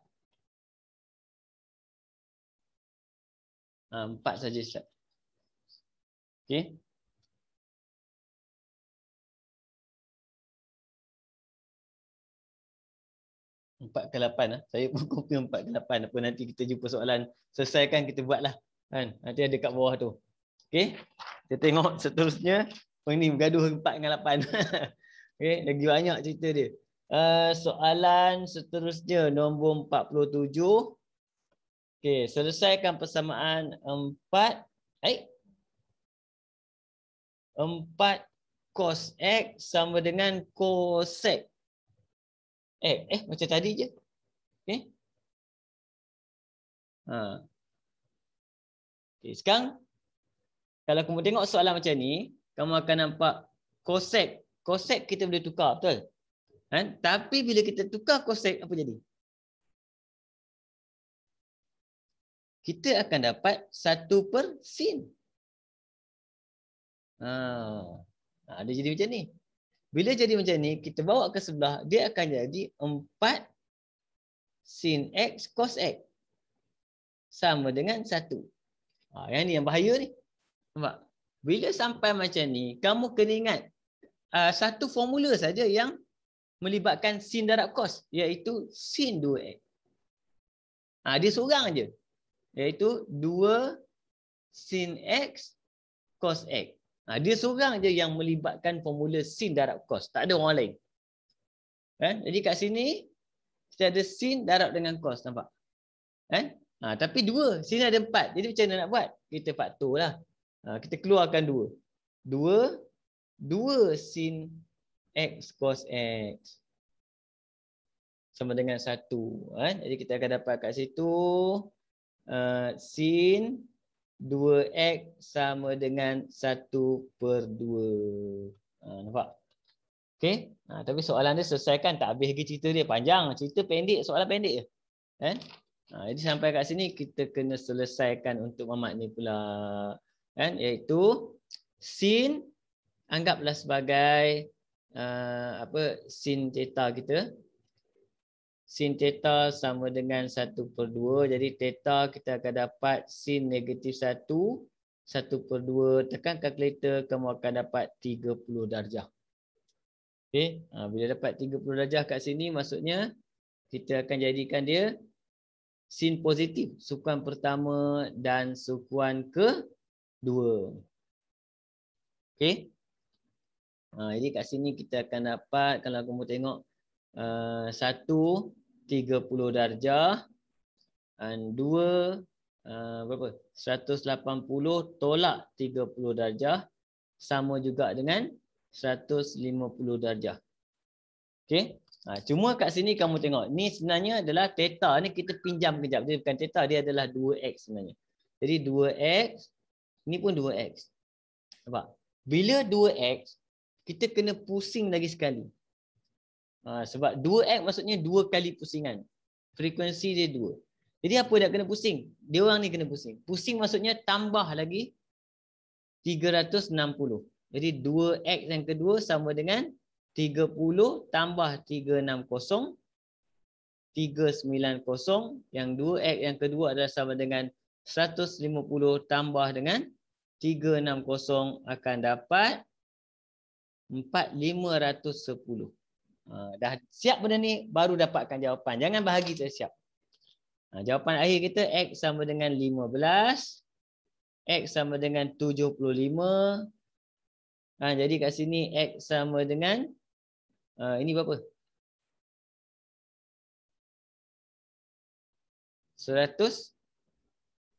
Empat, ah, empat saja silap. Okey. Empat ke lapan lah. Saya pun copy empat ke lapan. Apa nanti kita jumpa soalan. Selesaikan kita buatlah. Kan? Nanti ada kat bawah tu. Okey. Kita tengok seterusnya. Oh ini bergaduh empat ke lapan. Okey. Lagi banyak cerita dia. Eh, soalan seterusnya nombor 47. Okey, selesaikan persamaan 4 eh 4 cos x sama dengan cos x. Eh, eh macam tadi je. Okey. Ha. Okey, sekarang kalau kamu tengok soalan macam ni, kamu akan nampak x cosec. x kita boleh tukar, betul? Kan? Tapi bila kita tukar kosek, apa jadi? Kita akan dapat satu per sin. Ha. Ha, dia jadi macam ni. Bila jadi macam ni, kita bawa ke sebelah, dia akan jadi 4 sin x cos x. Sama dengan 1. Ha, yang ni yang bahaya ni. Nampak? Bila sampai macam ni, kamu kena ingat uh, satu formula saja yang melibatkan sin darab kos iaitu sin 2x. Ha, dia seorang aje. Iaitu 2 sin x cos x. Ha, dia seorang aje yang melibatkan formula sin darab kos, tak ada orang lain. Eh, jadi kat sini kita ada sin darab dengan kos, nampak. Eh? Ha, tapi 2, sini ada 4. Jadi macam mana nak buat? Kita faktorlah. Ha, kita keluarkan 2. 2 2 sin x cos x sama dengan 1 kan jadi kita akan dapat kat situ uh, sin 2x sama dengan 1 per 2 ha, nampak okey ha, tapi soalan dia selesaikan tak habis lagi cerita dia panjang cerita pendek soalan pendek je Eh. ha, jadi sampai kat sini kita kena selesaikan untuk memakni pula kan iaitu sin anggaplah sebagai uh, apa sin theta kita sin theta sama dengan 1/2 jadi theta kita akan dapat sin negatif 1 1/2 tekan kalkulator kamu akan dapat 30 darjah okey uh, bila dapat 30 darjah kat sini maksudnya kita akan jadikan dia sin positif sukuan pertama dan sukuan ke dua okey Ha, jadi kat sini kita akan dapat kalau kamu tengok uh, satu tiga puluh darjah dan dua uh, berapa seratus lapan puluh tolak tiga puluh darjah sama juga dengan seratus lima puluh darjah. Okay. Ha, cuma kat sini kamu tengok ni sebenarnya adalah theta ni kita pinjam kejap dia bukan theta dia adalah 2x sebenarnya. Jadi 2x ni pun 2x. Nampak? Bila 2x kita kena pusing lagi sekali. Ha, sebab 2X maksudnya dua kali pusingan. Frekuensi dia dua. Jadi apa nak kena pusing? Dia orang ni kena pusing. Pusing maksudnya tambah lagi 360. Jadi 2X yang kedua sama dengan 30 tambah 360. 390 yang 2X yang kedua adalah sama dengan 150 tambah dengan 360 akan dapat 4510. Ha, dah siap benda ni, baru dapatkan jawapan. Jangan bahagi tak siap. Ha, jawapan akhir kita, X sama dengan 15. X sama dengan 75. Ha, jadi kat sini, X sama dengan, ha, ini berapa? 100?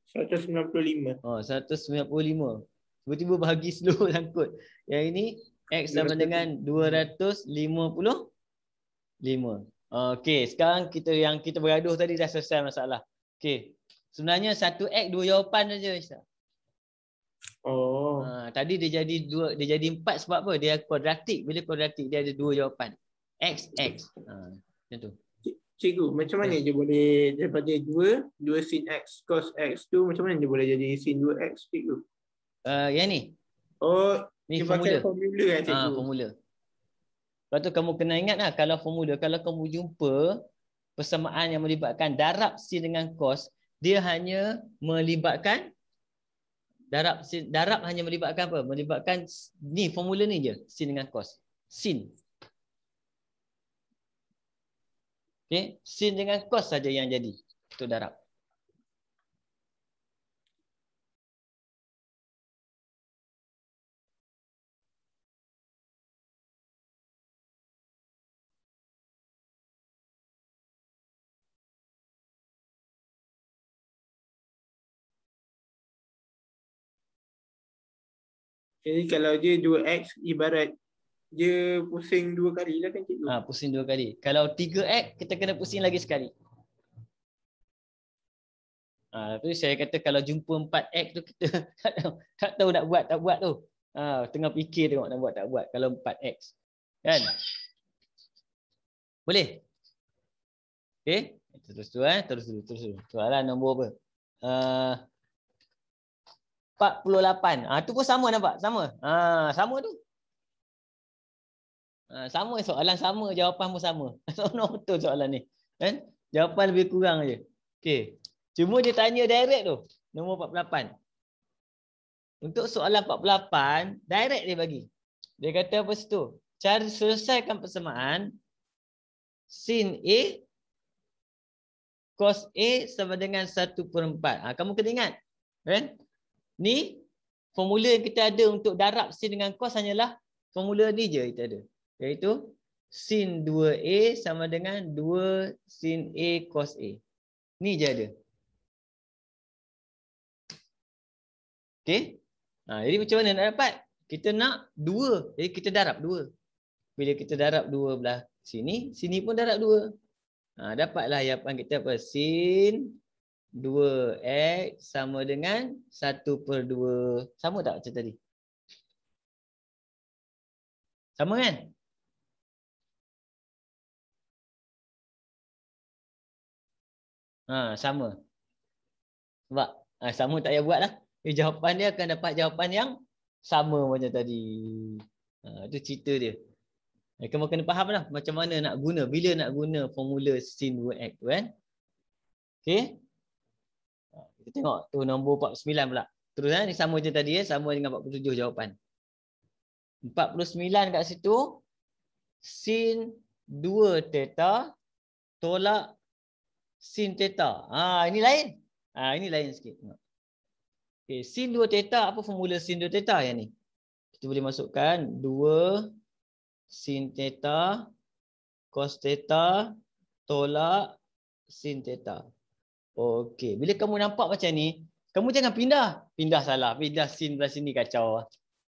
195. Oh, 195. Tiba-tiba bahagi slow, sangkut. Yang ini, X sama dengan 255. Okey, sekarang kita yang kita bergaduh tadi dah selesai masalah. Okey. Sebenarnya satu X dua jawapan saja Isa. Oh. Uh, tadi dia jadi dua dia jadi empat sebab apa? Dia kuadratik. Bila kuadratik dia ada dua jawapan. X X. Uh, macam tu. Cikgu, macam mana yeah. dia boleh daripada 2, 2 sin X cos X tu macam mana dia boleh jadi sin 2X cikgu? Uh, yang ni? Oh, Ni dia formula. pakai formula kan cikgu? Ha, formula. Lepas tu kamu kena ingat lah kalau formula, kalau kamu jumpa persamaan yang melibatkan darab sin dengan cos, dia hanya melibatkan darab sin, darab hanya melibatkan apa? Melibatkan ni formula ni je, sin dengan cos. Sin. Okay, sin dengan cos saja yang jadi. Itu darab. Jadi kalau dia 2x ibarat dia pusing dua kali lah kan cikgu. Ha, pusing dua kali. Kalau 3x kita kena pusing lagi sekali. Ha, tu saya kata kalau jumpa 4x tu kita tak tahu, tak tahu nak buat tak buat tu. Ha, tengah fikir tengok nak buat tak buat kalau 4x. Kan? Boleh? Okay? Terus tu eh. Terus dulu. Terus dulu. Soalan nombor apa? Uh, 48. Ah tu pun sama nampak? Sama. Ha, sama tu. Ha, sama soalan sama, jawapan pun sama. no betul soalan ni. Kan? Jawapan lebih kurang aje. Okey. Cuma dia tanya direct tu, nombor 48. Untuk soalan 48, direct dia bagi. Dia kata apa situ? Cara selesaikan persamaan sin A cos A sama dengan 1/4. Ah ha, kamu kena ingat. Kan? Eh? ni formula yang kita ada untuk darab sin dengan cos hanyalah formula ni je kita ada iaitu sin 2a sama dengan 2 sin a cos a ni je ada okey ha jadi macam mana nak dapat kita nak 2 jadi kita darab 2 bila kita darab 2 belah sini sini pun darab 2 ha dapatlah yang kita apa sin 2x sama dengan 1 per 2. Sama tak macam tadi? Sama kan? Ha, sama. Sebab ha, sama tak payah buat lah. Eh, jawapan dia akan dapat jawapan yang sama macam tadi. Ha, itu cerita dia. Eh, kamu kena faham lah macam mana nak guna. Bila nak guna formula sin 2x tu kan? Okay. Kita tengok tu nombor 49 pula. Terus eh? ni sama macam tadi ya, eh? sama dengan 47 jawapan. 49 kat situ sin 2 theta tolak sin theta. Ha ini lain. Ha ini lain sikit. Okay sin 2 theta apa formula sin 2 theta yang ni? Kita boleh masukkan 2 sin theta cos theta tolak sin theta. Okey, bila kamu nampak macam ni, kamu jangan pindah. Pindah salah, pindah sin dari sini kacau.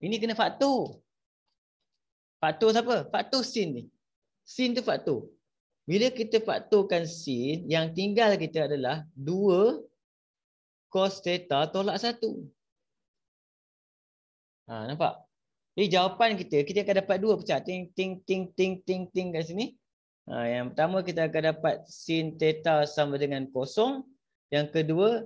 Ini kena faktor. Faktor siapa? Faktor sin ni. Sin tu faktor. Bila kita faktorkan sin, yang tinggal kita adalah 2 cos theta tolak 1. Ha, nampak? Jadi jawapan kita, kita akan dapat 2 pecah. Ting, ting, ting, ting, ting, ting kat sini. Ha, yang pertama kita akan dapat sin theta sama dengan kosong. Yang kedua,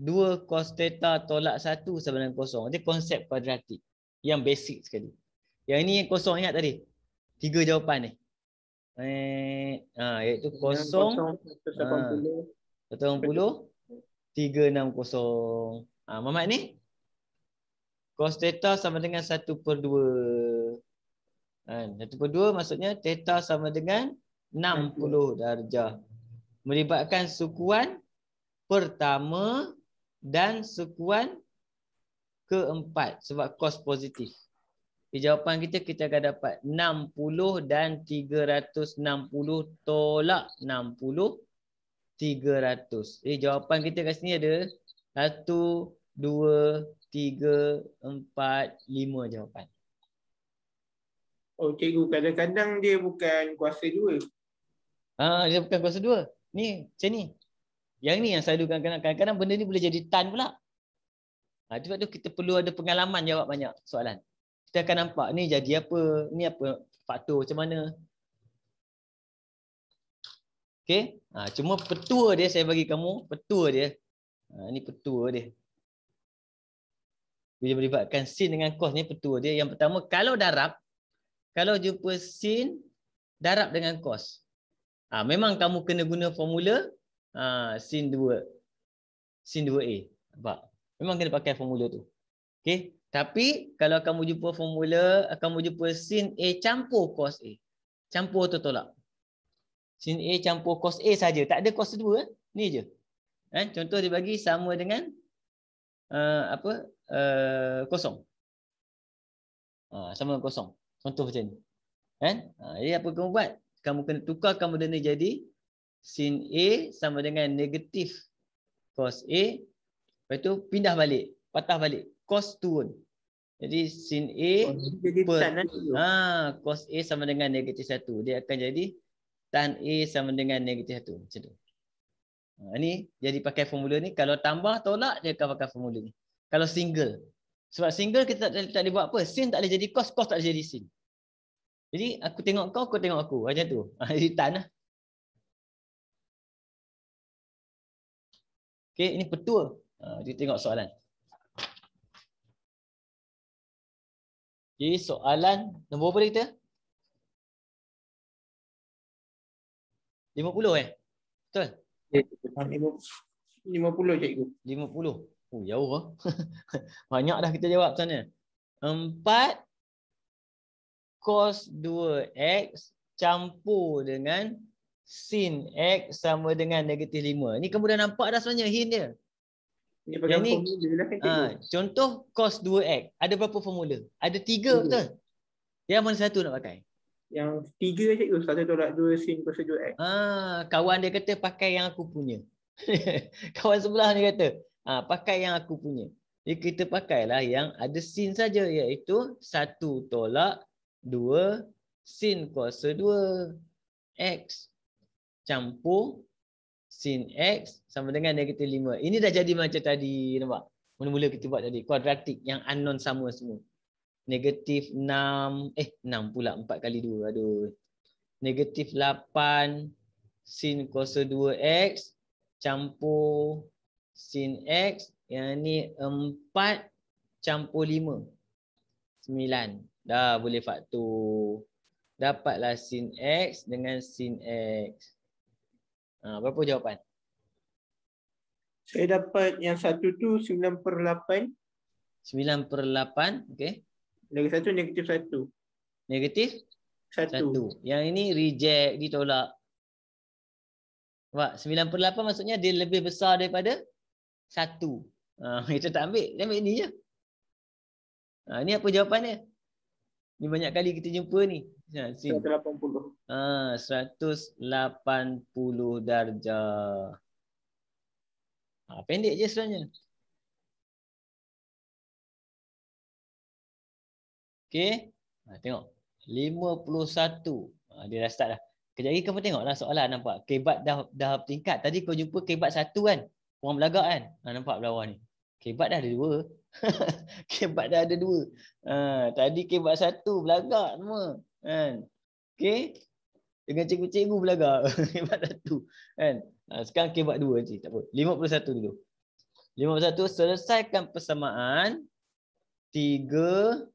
2 cos theta tolak 1 sama dengan kosong. Jadi konsep kuadratik. Yang basic sekali. Yang ini yang kosong ingat tadi? Tiga jawapan ni. Eh, ha, iaitu kosong. 180. 360. Ha, ha, Mamat ni? Cos theta sama dengan 1 per 2. Ha, 1 per 2 maksudnya theta sama dengan 60 darjah melibatkan sukuan pertama dan sukuan keempat sebab kos positif. Di jawapan kita kita akan dapat 60 dan 360 tolak 60 300. Eh jawapan kita kat sini ada 1 2 3 4 5 jawapan. Oh cikgu kadang-kadang dia bukan kuasa dua. Ah, dia bukan kuasa dua. Ni macam ni. Yang ni yang selalu kadang-kadang benda ni boleh jadi tan pula. Ha, sebab tu kita perlu ada pengalaman jawab banyak soalan. Kita akan nampak ni jadi apa, ni apa faktor macam mana. Okay. ah cuma petua dia saya bagi kamu. Petua dia. Ah ni petua dia. Dia melibatkan sin dengan cos ni petua dia. Yang pertama, kalau darab, kalau jumpa sin, darab dengan cos. Ha, memang kamu kena guna formula ha, sin 2 sin 2a. Nampak? Memang kena pakai formula tu. Okey, tapi kalau kamu jumpa formula, kamu jumpa sin a campur cos a. Campur tu tolak. Sin a campur cos a saja, tak ada cos 2 eh. Ni je. Eh, contoh dia bagi sama dengan uh, apa? Uh, kosong. Uh, sama dengan kosong. Contoh macam ni. Kan? Eh? Uh, jadi apa kamu buat? kamu kena kamu benda ni jadi sin A sama dengan negatif cos A. Lepas tu pindah balik, patah balik, cos turun. Jadi sin A oh, per, ha, cos A sama dengan negatif 1. Dia akan jadi tan A sama dengan negatif 1. Macam tu. Ha, ni jadi pakai formula ni. Kalau tambah tolak, dia akan pakai formula ni. Kalau single. Sebab single kita tak, tak, tak boleh buat apa. Sin tak boleh jadi cos, cos tak boleh jadi sin. Jadi aku tengok kau, kau tengok aku. Macam tu. Jadi tan lah. Okay, ini petua. Kita ha, tengok soalan. Okay, soalan nombor apa kita? 50 eh? Betul? 50 eh, cikgu. 50. Oh, jauh ah. lah. Banyak dah kita jawab sana. 4, cos 2x campur dengan sin x sama dengan negatif 5. Ini kamu dah nampak dah sebenarnya hint dia. Ini ini, formula. Lah. Ha, contoh cos 2x. Ada berapa formula? Ada tiga hmm. betul? Yang mana satu nak pakai? Yang tiga 3 cikgu. Satu tolak 2 sin cos 2x. Ah, ha, kawan dia kata pakai yang aku punya. kawan sebelah ni kata ah, pakai yang aku punya. Jadi kita pakailah yang ada sin saja iaitu 1 tolak 2 sin kuasa 2 x campur sin x sama dengan negatif 5. Ini dah jadi macam tadi nampak. Mula-mula kita buat tadi kuadratik yang unknown sama semua. Negatif 6 eh 6 pula 4 kali 2 aduh. Negatif 8 sin kuasa 2 x campur sin x yang ni 4 campur 5 9 Dah boleh faktor. Dapatlah sin X dengan sin X. Ha, berapa jawapan? Saya dapat yang satu tu 9 per 8. 9 per 8. Okay. Negatif satu, negatif satu. Negatif? Satu. Yang ini reject, ditolak. Nampak? 9 per 8 maksudnya dia lebih besar daripada satu. Ha, kita tak ambil. Kita ambil ini je. Ha, ini apa jawapannya? dia? Ni banyak kali kita jumpa ni. Ha, 180. Ha, 180 darjah. Ha, pendek je sebenarnya. Okay. Ha, tengok. 51. Ha, dia dah start dah. Kejap lagi kau pun tengok lah soalan nampak. Kebat dah dah tingkat. Tadi kau jumpa kebat satu kan? Orang belagak kan? Ha, nampak belawah ni. Kebat dah ada dua. kebat dah ada dua. Ha, tadi kebat satu belagak semua. Kan? Okey. Dengan cikgu-cikgu belagak kebat satu. Kan? Ha, sekarang kebat dua je. Tak apa. 51 dulu. 51 selesaikan persamaan 3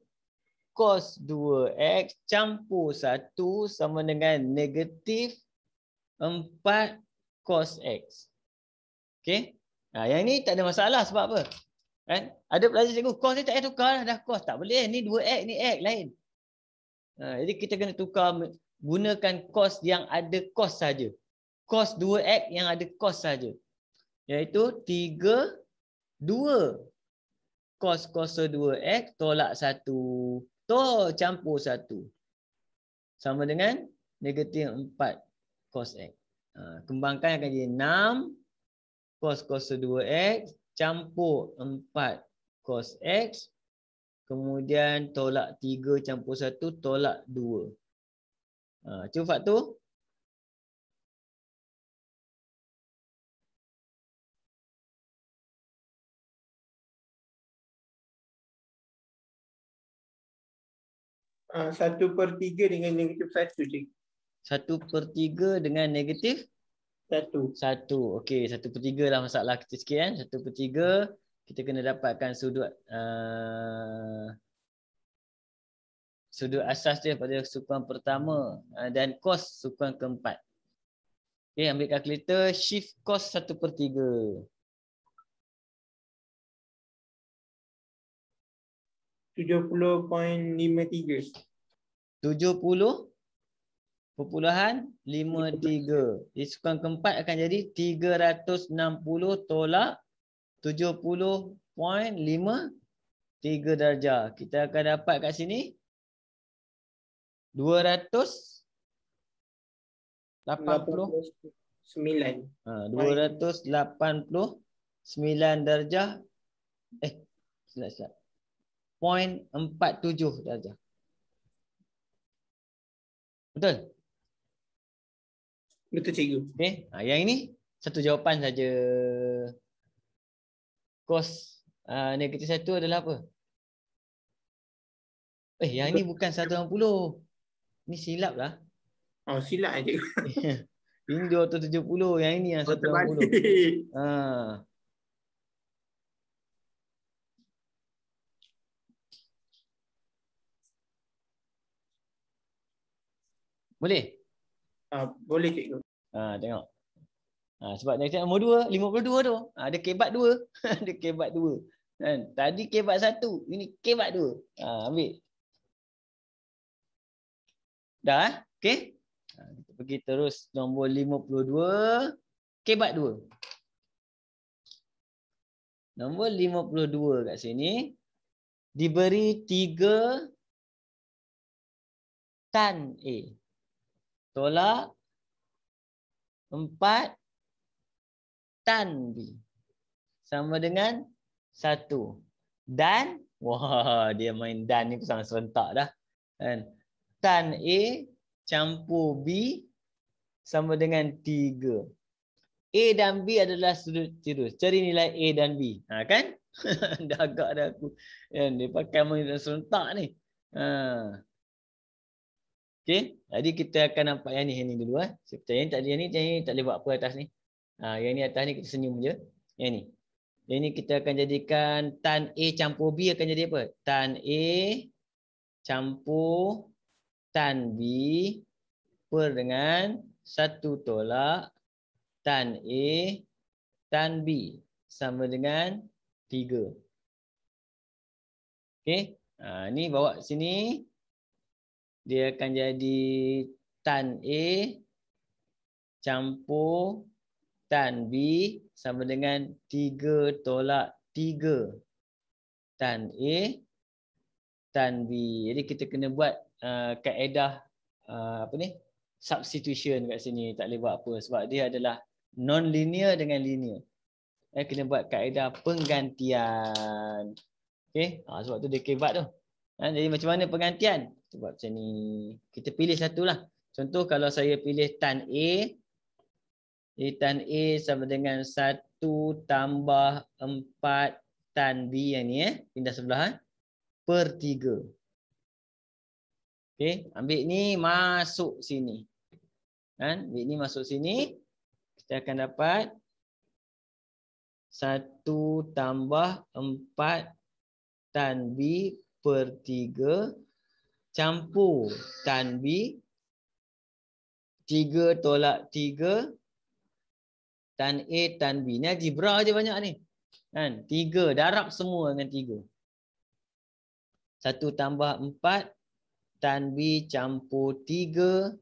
cos 2x campur 1 sama dengan negatif 4 cos x. Okay? Ha, yang ni tak ada masalah sebab apa? Kan? Ada pelajar cikgu, kos ni tak payah tukar lah. Dah kos. Tak boleh. Ni dua act, ni act lain. Ha, jadi kita kena tukar gunakan kos yang ada kos saja. Kos dua act yang ada kos saja. Iaitu tiga, dua. Kos kosa dua act, tolak satu. Tol campur satu. Sama dengan negatif empat kos act. Ha, kembangkan akan jadi enam. Kos kosa dua act, campur 4 cos X. Kemudian tolak 3 campur 1 tolak 2. Ha, tu faktor. Uh, 1 per tiga dengan negatif 1 je. satu per tiga dengan negatif satu. Satu. Okey, satu per tiga lah masalah kita sikit kan. Satu per tiga. Kita kena dapatkan sudut uh, sudut asas dia pada sukuan pertama uh, dan kos sukuan keempat. Okey, ambil kalkulator. Shift kos satu per tiga. Tujuh puluh point lima tiga. Tujuh puluh? perpuluhan 53. Di sukan keempat akan jadi 360 tolak 70.5 3 darjah. Kita akan dapat kat sini 200 89. Ha, 289 darjah. Eh, silap silap. 0.47 darjah. Betul? Betul cikgu. Okey. Eh, ha, ah, yang ini satu jawapan saja. Kos uh, negatif satu adalah apa? Eh yang ini bukan 180. Ni silap lah. Oh silap je. Eh, ini 270. Yang ini yang oh, 180. Terbalik. Ha. Boleh? Ah, boleh cikgu. Ah, tengok. Ah, sebab next time nombor 2, 52 tu. Ah, ada kebat 2. ada kebat 2. Kan? Tadi kebat 1, ini kebat 2. Ah, ambil. Dah, eh? okey. Ah, kita pergi terus nombor 52, kebat 2. Nombor 52 kat sini diberi 3 tan A tolak empat tan b sama dengan satu dan wah dia main dan ni sangat serentak dah kan tan a campur b sama dengan tiga a dan b adalah sudut tirus cari nilai a dan b ha kan dah agak dah aku kan dia pakai main serentak ni ha Okey, jadi kita akan nampak yang ni yang ni dulu eh. Seperti yang tadi yang ni, yang ni tak boleh buat apa atas ni. Ha, yang ni atas ni kita senyum je. Yang ni. Yang ni kita akan jadikan tan A campur B akan jadi apa? Tan A campur tan B per dengan satu tolak tan A tan B sama dengan 3. Okey, ha, ni bawa sini dia akan jadi tan A campur tan B sama dengan 3 tolak 3 tan A tan B. Jadi kita kena buat uh, kaedah uh, apa ni? substitution kat sini tak boleh buat apa sebab dia adalah non linear dengan linear. Eh kena buat kaedah penggantian. Okay, ha, ah, sebab tu dia kebat tu. Ha, jadi macam mana penggantian? kita buat macam ni. Kita pilih satu lah. Contoh kalau saya pilih tan A. Jadi tan A sama dengan 1 tambah 4 tan B yang ni. Eh. Pindah sebelah. Eh. Per 3. Okay. Ambil ni masuk sini. Kan? Ambil ni masuk sini. Kita akan dapat. 1 tambah 4 tan B per 3 campur tanbi 3 tolak 3 tan A tan B. Ni algebra je banyak ni. Kan? 3 darab semua dengan 3. 1 tambah 4 tan B campur 3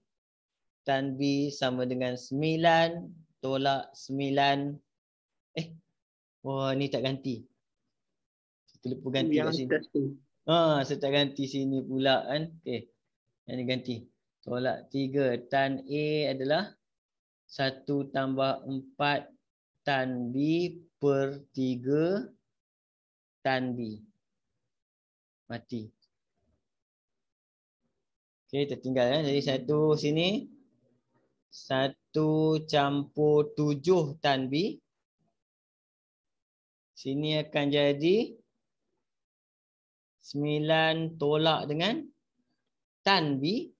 tan B sama dengan 9 tolak 9 eh wah ni tak ganti. Terlupa ganti Yang kat sini. Ha, saya tak ganti sini pula kan. Okey. Ini ganti. Tolak 3 tan A adalah 1 tambah 4 tan B per 3 tan B. Mati. Okey, tertinggal kan. Jadi satu sini. Satu campur tujuh tan B. Sini akan jadi Sembilan tolak dengan tan b,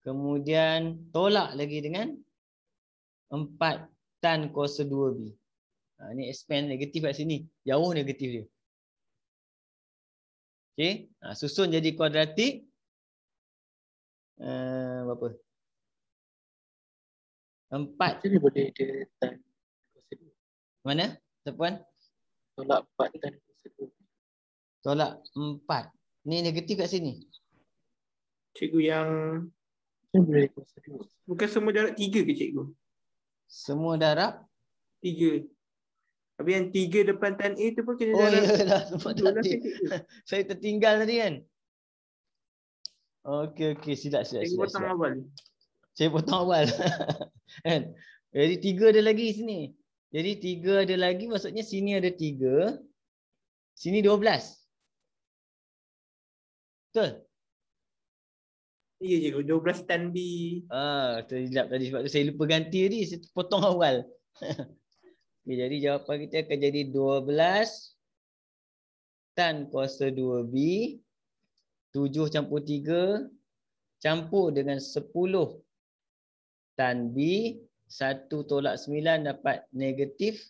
Kemudian tolak lagi dengan empat tan kuasa dua b. Ha, ini expand negatif kat sini. Jauh negatif dia. Okay. Ha, susun jadi kuadratik. Uh, berapa? Empat. Ini boleh dia tan kuasa dua. Mana? Tepuan? Tolak empat tan Tolak empat. Ni negatif kat sini. Cikgu yang... Bukan semua darab tiga ke cikgu? Semua darab? Tiga. Tapi yang tiga depan tan A tu pun kena oh, darab. Oh ya lah. Ya, Sebab Saya tertinggal tadi kan? Okey, okey. Silap, silap, Cikgu potong awal. Cikgu potong awal. Jadi tiga ada lagi sini. Jadi tiga ada lagi maksudnya sini ada Tiga. Sini 12. Betul? Ya, ya. 12 tan B. Ah, terhidap tadi sebab tu saya lupa ganti tadi. Saya potong awal. okay, jadi jawapan kita akan jadi 12 tan kuasa 2 B. 7 campur 3. Campur dengan 10 tan B. 1 tolak 9 dapat negatif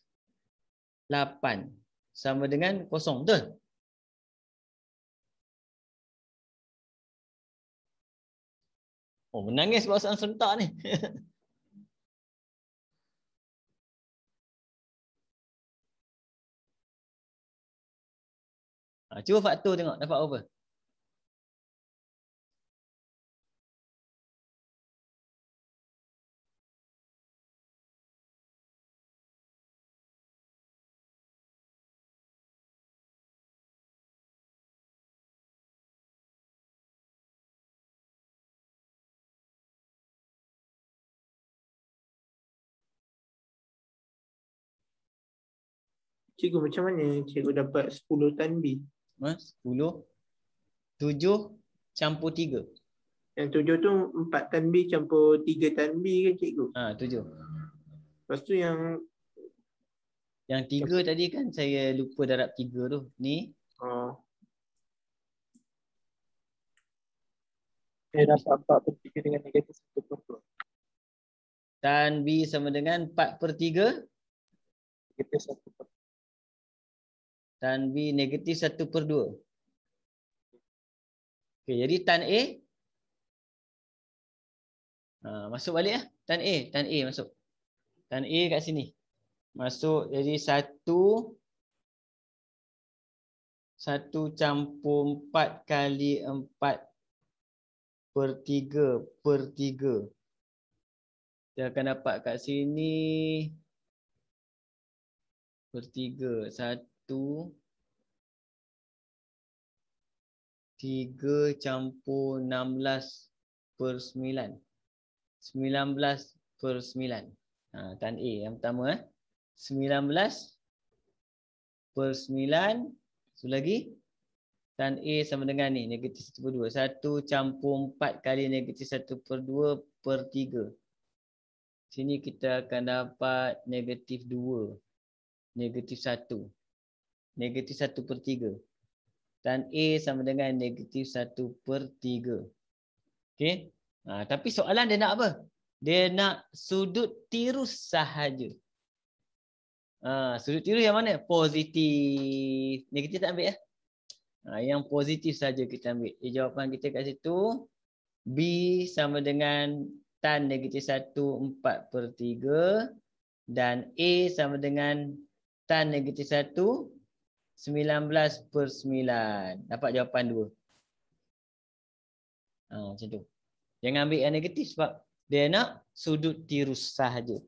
8 sama dengan kosong. Betul? Oh, menangis bahawa soalan serentak ni. Ah, cuba faktor tengok dapat apa. Cikgu macam mana cikgu dapat 10 tanbi? Mas, 10 7 campur 3. Yang 7 tu 4 tanbi campur 3 tanbi ke cikgu? Ha, 7. Lepas tu yang yang 3 yang... tadi kan saya lupa darab 3 tu. Ni. Ha. Saya dapat 4 per 3 dengan negatif 1 per 2. Tanbi sama dengan 4 per 3? Negatif 1 per tan B negatif 1 per 2. Okay, jadi tan A. Ha, masuk balik. ya Tan A. Tan A masuk. Tan A kat sini. Masuk jadi 1. 1 campur 4 kali 4. Per 3. Per 3. Dia akan dapat kat sini. Per 3. 1 satu tiga campur enam belas per sembilan. Sembilan belas per sembilan. Ha, tan A yang pertama. Eh. Sembilan belas per sembilan. Satu lagi. Tan A sama dengan ni. Negatif satu per dua. Satu campur empat kali negatif satu per dua per tiga. Sini kita akan dapat negatif dua. Negatif satu negatif 1 per 3. Dan A sama dengan negatif 1 per 3. Okay. Ha, tapi soalan dia nak apa? Dia nak sudut tirus sahaja. Ha, sudut tirus yang mana? Positif. Negatif tak ambil ya? Ha, yang positif saja kita ambil. Jadi jawapan kita kat situ. B sama dengan tan negatif 1 4 per 3. Dan A sama dengan tan negatif 1 19 per 9. Dapat jawapan 2. Ha, ah, macam tu. Jangan ambil yang negatif sebab dia nak sudut tirus sahaja.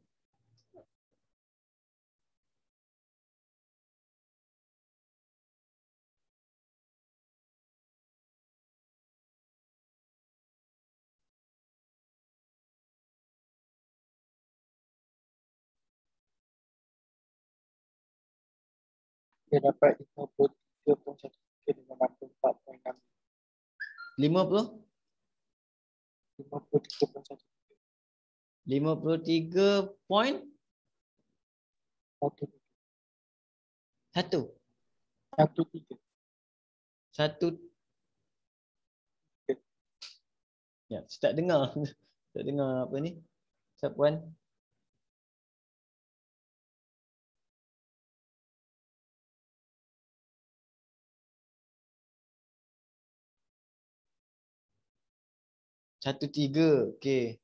dia dapat 53.1 dengan 64.6 53.1 Satu Ya, start dengar Start dengar apa ni Sub 1 Satu tiga. Okay.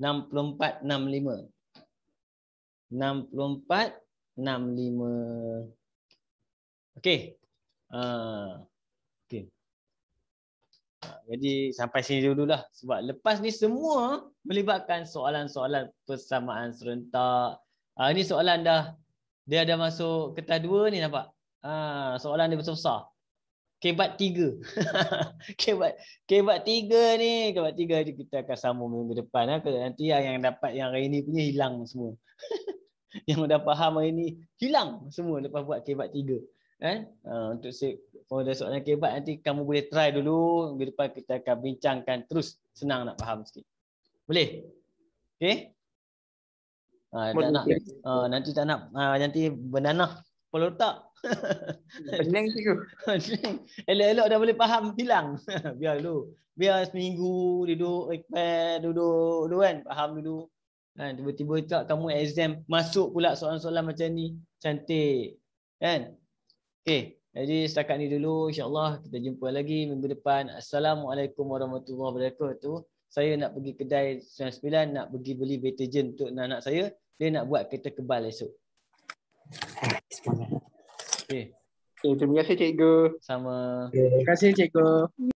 Enam puluh empat, enam lima. Enam puluh empat, enam lima. Okay. Uh, ah. Ha, jadi sampai sini dulu lah. sebab lepas ni semua melibatkan soalan-soalan persamaan serentak. Ah ha, soalan dah dia ada masuk kertas 2 ni nampak. Ha, soalan dia besar-besar. Kebat tiga, kebat kebat tiga ni, kebat tiga. 3 kita akan sambung minggu depan ah. Nanti yang yang dapat yang hari ni punya hilang semua. yang dah faham hari ni hilang semua lepas buat kebat tiga. Eh? Uh, untuk si kalau oh, ada soalan kebat nanti kamu boleh try dulu. Minggu depan kita akan bincangkan terus. Senang nak faham sikit. Boleh? Okay? Uh, tak nak, uh, nanti tak nak. Uh, nanti bernanah pola tak senang cikgu. Elok-elok dah boleh faham hilang. Biar dulu. Biar seminggu duduk, eh, repair, duduk dulu kan. Faham dulu. Kan, tiba-tiba kan? tak kamu exam masuk pula soalan-soalan macam ni. Cantik. Kan? Okey, jadi setakat ni dulu insyaallah kita jumpa lagi minggu depan. Assalamualaikum warahmatullahi wabarakatuh. Saya nak pergi kedai 99 nak pergi beli deterjen untuk anak-anak saya. Dia nak buat kereta kebal esok. Okey. Okay, terima kasih cikgu. Sama. Okay, terima kasih cikgu.